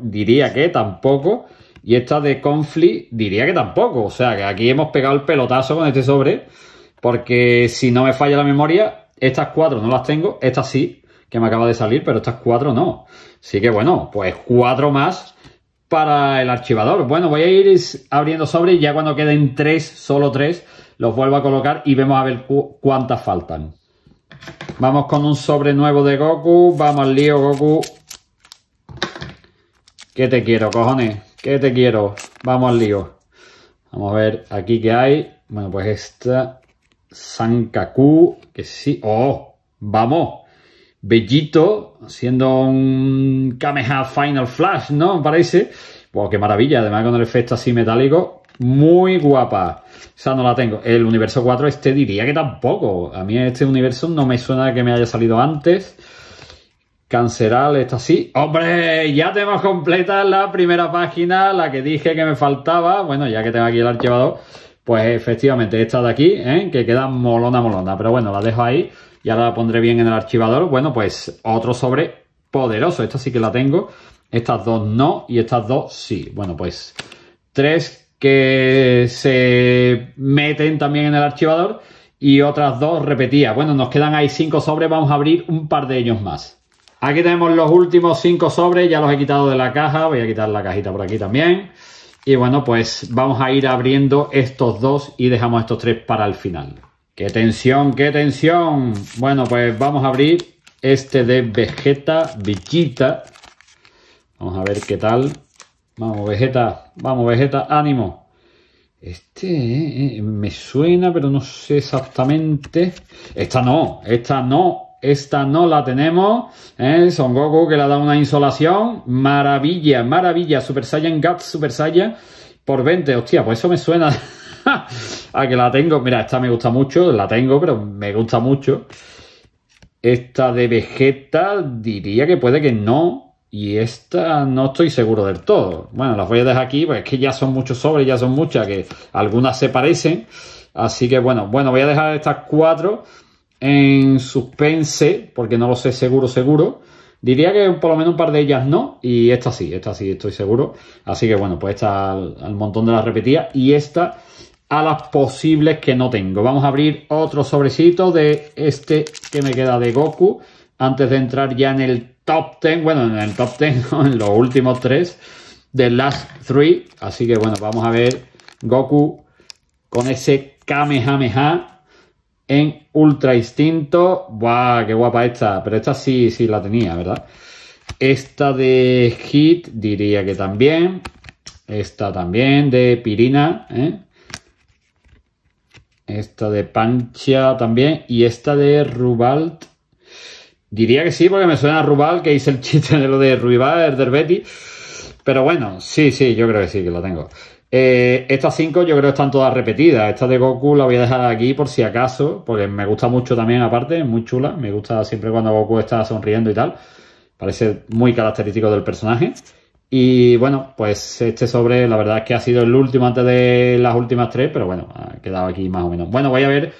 diría que tampoco. Y esta de Conflict diría que tampoco. O sea, que aquí hemos pegado el pelotazo con este sobre. Porque si no me falla la memoria, estas cuatro no las tengo. Estas sí, que me acaba de salir, pero estas cuatro no. Así que bueno, pues cuatro más para el archivador. Bueno, voy a ir abriendo sobre y ya cuando queden tres, solo tres, los vuelvo a colocar y vemos a ver cuántas faltan. Vamos con un sobre nuevo de Goku. Vamos al lío, Goku. ¿Qué te quiero, cojones? que te quiero? Vamos al lío. Vamos a ver aquí qué hay. Bueno, pues esta... Sankaku, que sí. ¡Oh! ¡Vamos! Bellito, siendo un Kameha Final Flash, ¿no? Parece. Wow, qué maravilla. Además, con el efecto así metálico, muy guapa. O sea, no la tengo. El universo 4, este diría que tampoco. A mí este universo no me suena que me haya salido antes. Canceral, esta sí. ¡Hombre! Ya tenemos completa la primera página, la que dije que me faltaba. Bueno, ya que tengo aquí el archivador, pues efectivamente esta de aquí, ¿eh? que queda molona, molona. Pero bueno, la dejo ahí y ahora la pondré bien en el archivador. Bueno, pues otro sobre poderoso. Esta sí que la tengo. Estas dos no y estas dos sí. Bueno, pues tres que se meten también en el archivador y otras dos repetidas. Bueno, nos quedan ahí cinco sobres. Vamos a abrir un par de ellos más. Aquí tenemos los últimos cinco sobres. Ya los he quitado de la caja. Voy a quitar la cajita por aquí también. Y bueno, pues vamos a ir abriendo estos dos y dejamos estos tres para el final. ¡Qué tensión, qué tensión! Bueno, pues vamos a abrir este de Vegeta Villita. Vamos a ver qué tal. Vamos, Vegeta. Vamos, Vegeta, ánimo. Este eh, eh, me suena, pero no sé exactamente. Esta no, esta no, esta no la tenemos. ¿eh? Son Goku que le ha dado una insolación. Maravilla, maravilla. Super Saiyan Gap, Super Saiyan por 20. Hostia, pues eso me suena. (laughs) (laughs) a que la tengo. Mira, esta me gusta mucho, la tengo, pero me gusta mucho. Esta de Vegeta diría que puede que no. Y esta no estoy seguro del todo. Bueno, las voy a dejar aquí, porque es que ya son muchos sobres, ya son muchas, que algunas se parecen. Así que bueno, bueno, voy a dejar estas cuatro en suspense, porque no lo sé seguro, seguro. Diría que por lo menos un par de ellas no, y esta sí, esta sí estoy seguro. Así que bueno, pues esta al, montón de las repetidas. Y esta a las posibles que no tengo. Vamos a abrir otro sobrecito de este que me queda de Goku. Antes de entrar ya en el top 10, bueno, en el top 10, (laughs) en los últimos tres, de Last Three. Así que bueno, vamos a ver Goku con ese Kamehameha en Ultra Instinto. Buah, ¡Qué guapa esta! Pero esta sí, sí la tenía, ¿verdad? Esta de Hit diría que también. Esta también de Pirina, ¿eh? Esta de Pancha también. Y esta de Rubalt. Diría que sí, porque me suena a Rubalt, que hice el chiste de lo de Rubalt, del Betty. Pero bueno, sí, sí, yo creo que sí, que la tengo. Eh, estas cinco yo creo que están todas repetidas. Esta de Goku la voy a dejar aquí por si acaso, porque me gusta mucho también, aparte, es muy chula. Me gusta siempre cuando Goku está sonriendo y tal. Parece muy característico del personaje. Y bueno, pues este sobre, la verdad es que ha sido el último antes de las últimas tres, pero bueno, ha quedado aquí más o menos. Bueno, voy a ver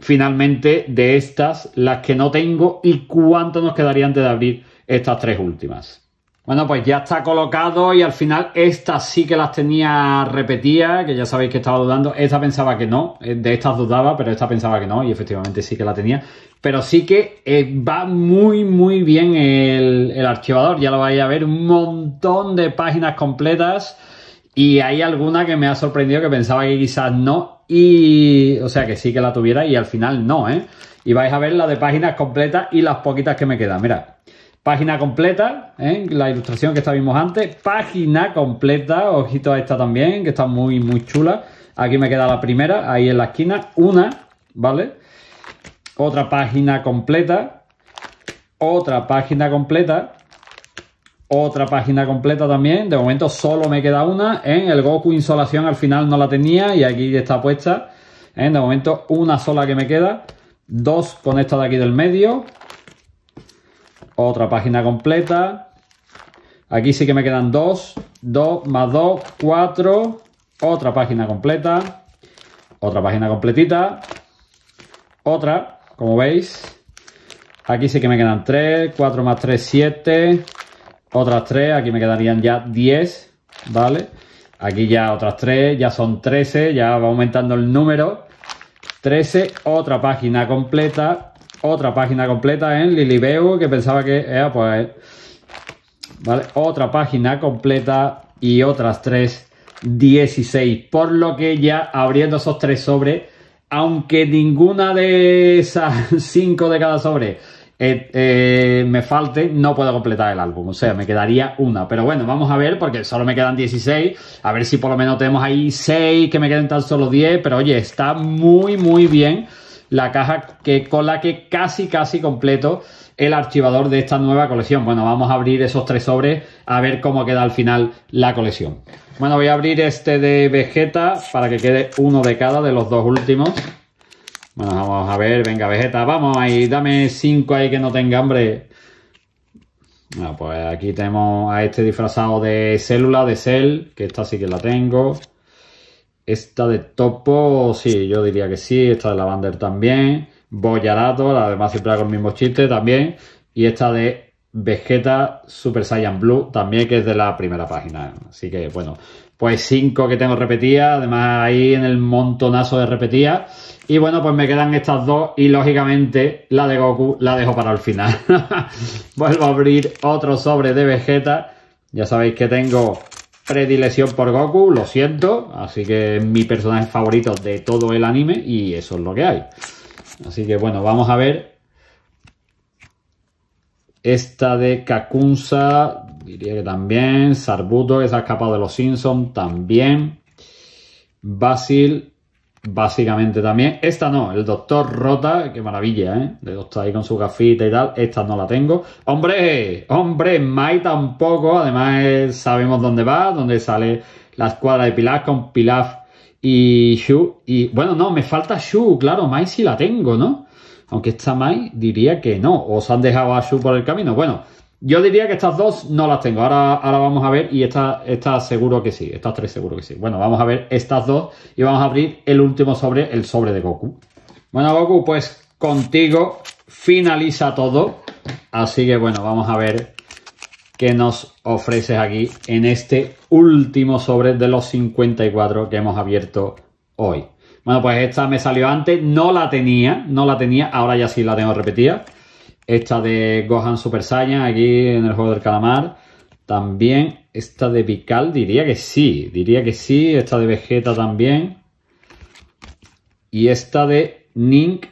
finalmente de estas las que no tengo y cuánto nos quedaría antes de abrir estas tres últimas. Bueno, pues ya está colocado y al final estas sí que las tenía repetidas, que ya sabéis que estaba dudando. Esta pensaba que no, eh, de estas dudaba, pero esta pensaba que no y efectivamente sí que la tenía. Pero sí que eh, va muy, muy bien el, el archivador. Ya lo vais a ver, un montón de páginas completas y hay alguna que me ha sorprendido que pensaba que quizás no y, o sea, que sí que la tuviera y al final no, ¿eh? Y vais a ver la de páginas completas y las poquitas que me quedan. Mira. Página completa, en ¿eh? la ilustración que estábamos antes. Página completa, ojito a esta también, que está muy, muy chula. Aquí me queda la primera, ahí en la esquina, una, ¿vale? Otra página completa, otra página completa, otra página completa también. De momento solo me queda una. En ¿eh? el Goku Insolación al final no la tenía y aquí está puesta. ¿eh? De momento una sola que me queda. Dos con esta de aquí del medio. Otra página completa. Aquí sí que me quedan dos. Dos más dos, cuatro. Otra página completa. Otra página completita. Otra, como veis. Aquí sí que me quedan tres. Cuatro más tres, siete. Otras tres. Aquí me quedarían ya diez. ¿Vale? Aquí ya otras tres. Ya son trece. Ya va aumentando el número. 13, otra página completa, otra página completa en Lilibeo, que pensaba que era eh, pues... Eh, otra página completa y otras 3, 16. Por lo que ya abriendo esos tres sobres, aunque ninguna de esas (laughs) cinco de cada sobre eh, me falte, no puedo completar el álbum. O sea, me quedaría una. Pero bueno, vamos a ver, porque solo me quedan 16. A ver si por lo menos tenemos ahí 6, que me queden tan solo 10. Pero oye, está muy, muy bien la caja que, con que casi, casi completo el archivador de esta nueva colección. Bueno, vamos a abrir esos tres sobres a ver cómo queda al final la colección. Bueno, voy a abrir este de Vegeta para que quede uno de cada de los dos últimos. Bueno, vamos a ver, venga Vegeta, vamos ahí, dame cinco ahí que no tenga hambre. Bueno, pues aquí tenemos a este disfrazado de célula, de cel, que esta sí que la tengo. Esta de Topo, sí, yo diría que sí. Esta de Lavander también. Boyarato, además siempre hago el mismo chiste también. Y esta de Vegeta Super Saiyan Blue también, que es de la primera página. Así que bueno, pues cinco que tengo repetidas, además ahí en el montonazo de repetidas. Y bueno, pues me quedan estas dos y lógicamente la de Goku la dejo para el final. (laughs) Vuelvo a abrir otro sobre de Vegeta. Ya sabéis que tengo predilección por Goku, lo siento, así que es mi personaje favorito de todo el anime y eso es lo que hay. Así que bueno, vamos a ver esta de Kakunsa, diría que también, Sarbuto que se ha escapado de los Simpsons, también, Basil, Básicamente también. Esta no, el Doctor Rota, qué maravilla, ¿eh? Está doctor ahí con su gafita y tal. Esta no la tengo. ¡Hombre! ¡Hombre! Mai tampoco. Además, eh, sabemos dónde va, dónde sale la escuadra de Pilaf con Pilaf y Shu. Y bueno, no, me falta Shu, claro. Mai sí la tengo, ¿no? Aunque esta Mai diría que no. Os han dejado a Shu por el camino. Bueno. Yo diría que estas dos no las tengo. Ahora, ahora vamos a ver y esta, seguro que sí. Estas tres seguro que sí. Bueno, vamos a ver estas dos y vamos a abrir el último sobre, el sobre de Goku. Bueno, Goku, pues contigo finaliza todo. Así que bueno, vamos a ver qué nos ofreces aquí en este último sobre de los 54 que hemos abierto hoy. Bueno, pues esta me salió antes, no la tenía, no la tenía, ahora ya sí la tengo repetida. Esta de Gohan Super Saiyan aquí en el juego del calamar. También esta de Pical diría que sí, diría que sí. Esta de Vegeta también. Y esta de Nink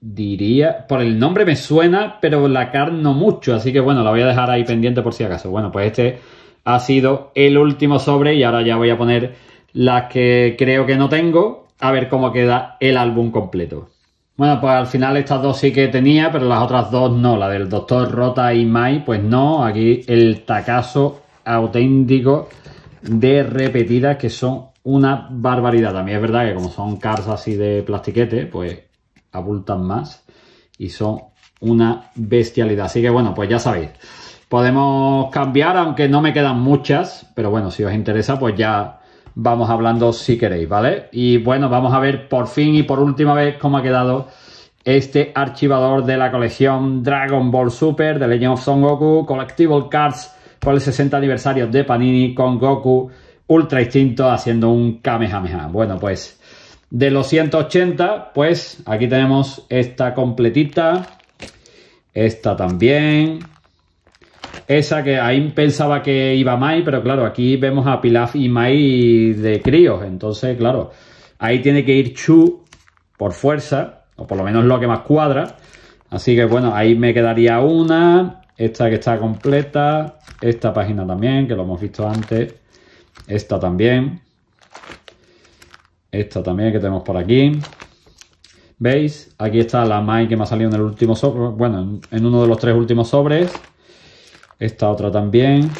diría, por el nombre me suena, pero la carne no mucho. Así que bueno, la voy a dejar ahí pendiente por si acaso. Bueno, pues este ha sido el último sobre y ahora ya voy a poner las que creo que no tengo. A ver cómo queda el álbum completo. Bueno, pues al final estas dos sí que tenía, pero las otras dos no. La del doctor Rota y Mai, pues no. Aquí el tacazo auténtico de repetidas que son una barbaridad. También es verdad que como son cars así de plastiquete, pues abultan más y son una bestialidad. Así que bueno, pues ya sabéis. Podemos cambiar, aunque no me quedan muchas, pero bueno, si os interesa, pues ya vamos hablando si queréis, ¿vale? Y bueno, vamos a ver por fin y por última vez cómo ha quedado este archivador de la colección Dragon Ball Super, de Legend of Son Goku, Collectible Cards por el 60 aniversario de Panini con Goku Ultra Instinto haciendo un Kamehameha. Bueno, pues de los 180, pues aquí tenemos esta completita, esta también, esa que ahí pensaba que iba Mai, pero claro, aquí vemos a Pilaf y Mai de críos. Entonces, claro, ahí tiene que ir Chu por fuerza, o por lo menos lo que más cuadra. Así que bueno, ahí me quedaría una, esta que está completa, esta página también, que lo hemos visto antes, esta también, esta también que tenemos por aquí. ¿Veis? Aquí está la Mai que me ha salido en el último sobre, bueno, en uno de los tres últimos sobres. Esta otra también.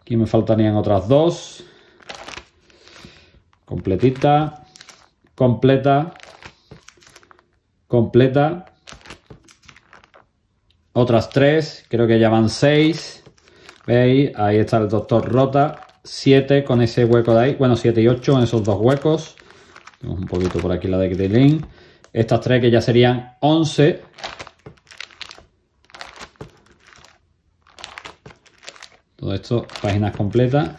Aquí me faltarían otras dos. Completita. Completa. Completa. Otras tres. Creo que ya van seis. ¿Veis? Ahí está el doctor Rota. siete con ese hueco de ahí. Bueno, siete y ocho en esos dos huecos. Tenemos un poquito por aquí la de Link. Estas tres que ya serían 11. esto, páginas completas.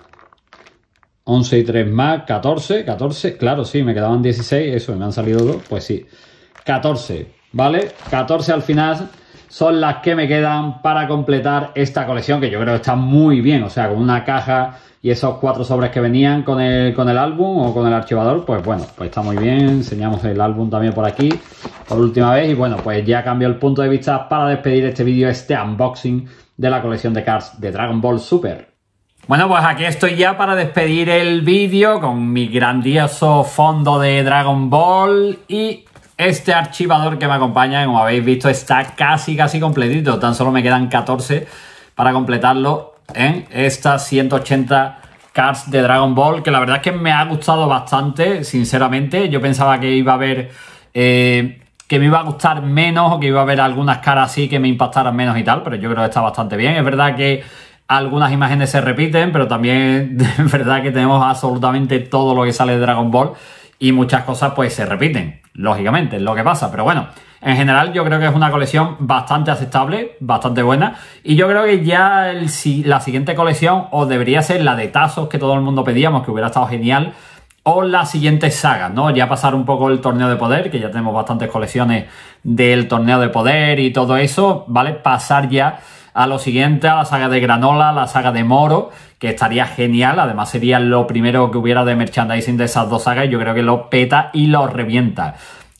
11 y 3 más, 14, 14, claro, sí, me quedaban 16, eso, me han salido dos, pues sí, 14, ¿vale? 14 al final son las que me quedan para completar esta colección, que yo creo que está muy bien, o sea, con una caja y esos cuatro sobres que venían con el, con el álbum o con el archivador, pues bueno, pues está muy bien, enseñamos el álbum también por aquí, por última vez, y bueno, pues ya cambio el punto de vista para despedir este vídeo, este unboxing de la colección de cards de Dragon Ball Super. Bueno, pues aquí estoy ya para despedir el vídeo con mi grandioso fondo de Dragon Ball y este archivador que me acompaña, como habéis visto, está casi, casi completito. Tan solo me quedan 14 para completarlo en estas 180 cards de Dragon Ball, que la verdad es que me ha gustado bastante, sinceramente. Yo pensaba que iba a haber... Eh, que me iba a gustar menos o que iba a haber algunas caras así que me impactaran menos y tal, pero yo creo que está bastante bien. Es verdad que algunas imágenes se repiten, pero también (laughs) es verdad que tenemos absolutamente todo lo que sale de Dragon Ball y muchas cosas pues se repiten, lógicamente, es lo que pasa, pero bueno. En general yo creo que es una colección bastante aceptable, bastante buena y yo creo que ya la siguiente colección o debería ser la de tazos que todo el mundo pedíamos, que hubiera estado genial, o las siguientes sagas, ¿no? Ya pasar un poco el torneo de poder, que ya tenemos bastantes colecciones del torneo de poder y todo eso, ¿vale? Pasar ya a lo siguiente, a la saga de Granola, la saga de Moro, que estaría genial, además sería lo primero que hubiera de merchandising de esas dos sagas, yo creo que lo peta y lo revienta.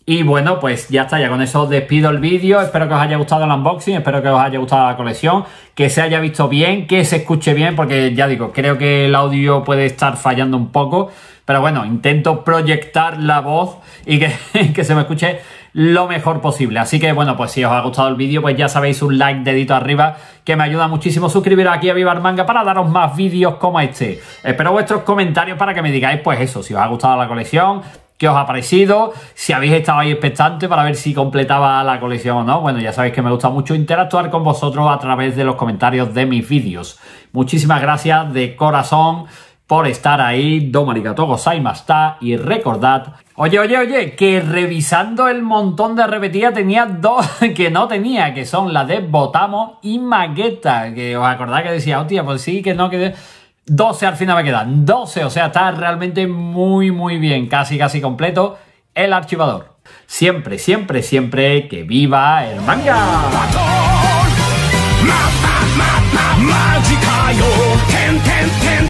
Y bueno, pues ya está, ya con eso despido el vídeo. Espero que os haya gustado el unboxing, espero que os haya gustado la colección, que se haya visto bien, que se escuche bien, porque ya digo, creo que el audio puede estar fallando un poco. Pero bueno, intento proyectar la voz y (laughs) que, se me escuche lo mejor posible. Así que bueno, pues si os ha gustado el vídeo, pues ya sabéis un like, dedito arriba, que me ayuda muchísimo. Suscribiros aquí a Vivar Manga para daros más vídeos como este. Espero vuestros comentarios para que me digáis, pues eso, si os ha gustado la colección, qué os ha parecido, si habéis estado ahí expectante para ver si completaba la colección o no. Bueno, ya sabéis que me gusta mucho interactuar con vosotros a través de los comentarios de mis vídeos. Muchísimas gracias de corazón por estar ahí, domarigato está y recordad, oye, oye, oye, que revisando el montón de repetidas tenía dos (laughs) que no tenía, que son la de Botamo y Magueta que os acordáis que decía, hostia, pues sí, que no, que... 12 al final me quedan, 12, o sea, está realmente muy, muy bien, casi, casi completo el archivador. Siempre, siempre, siempre que viva el manga.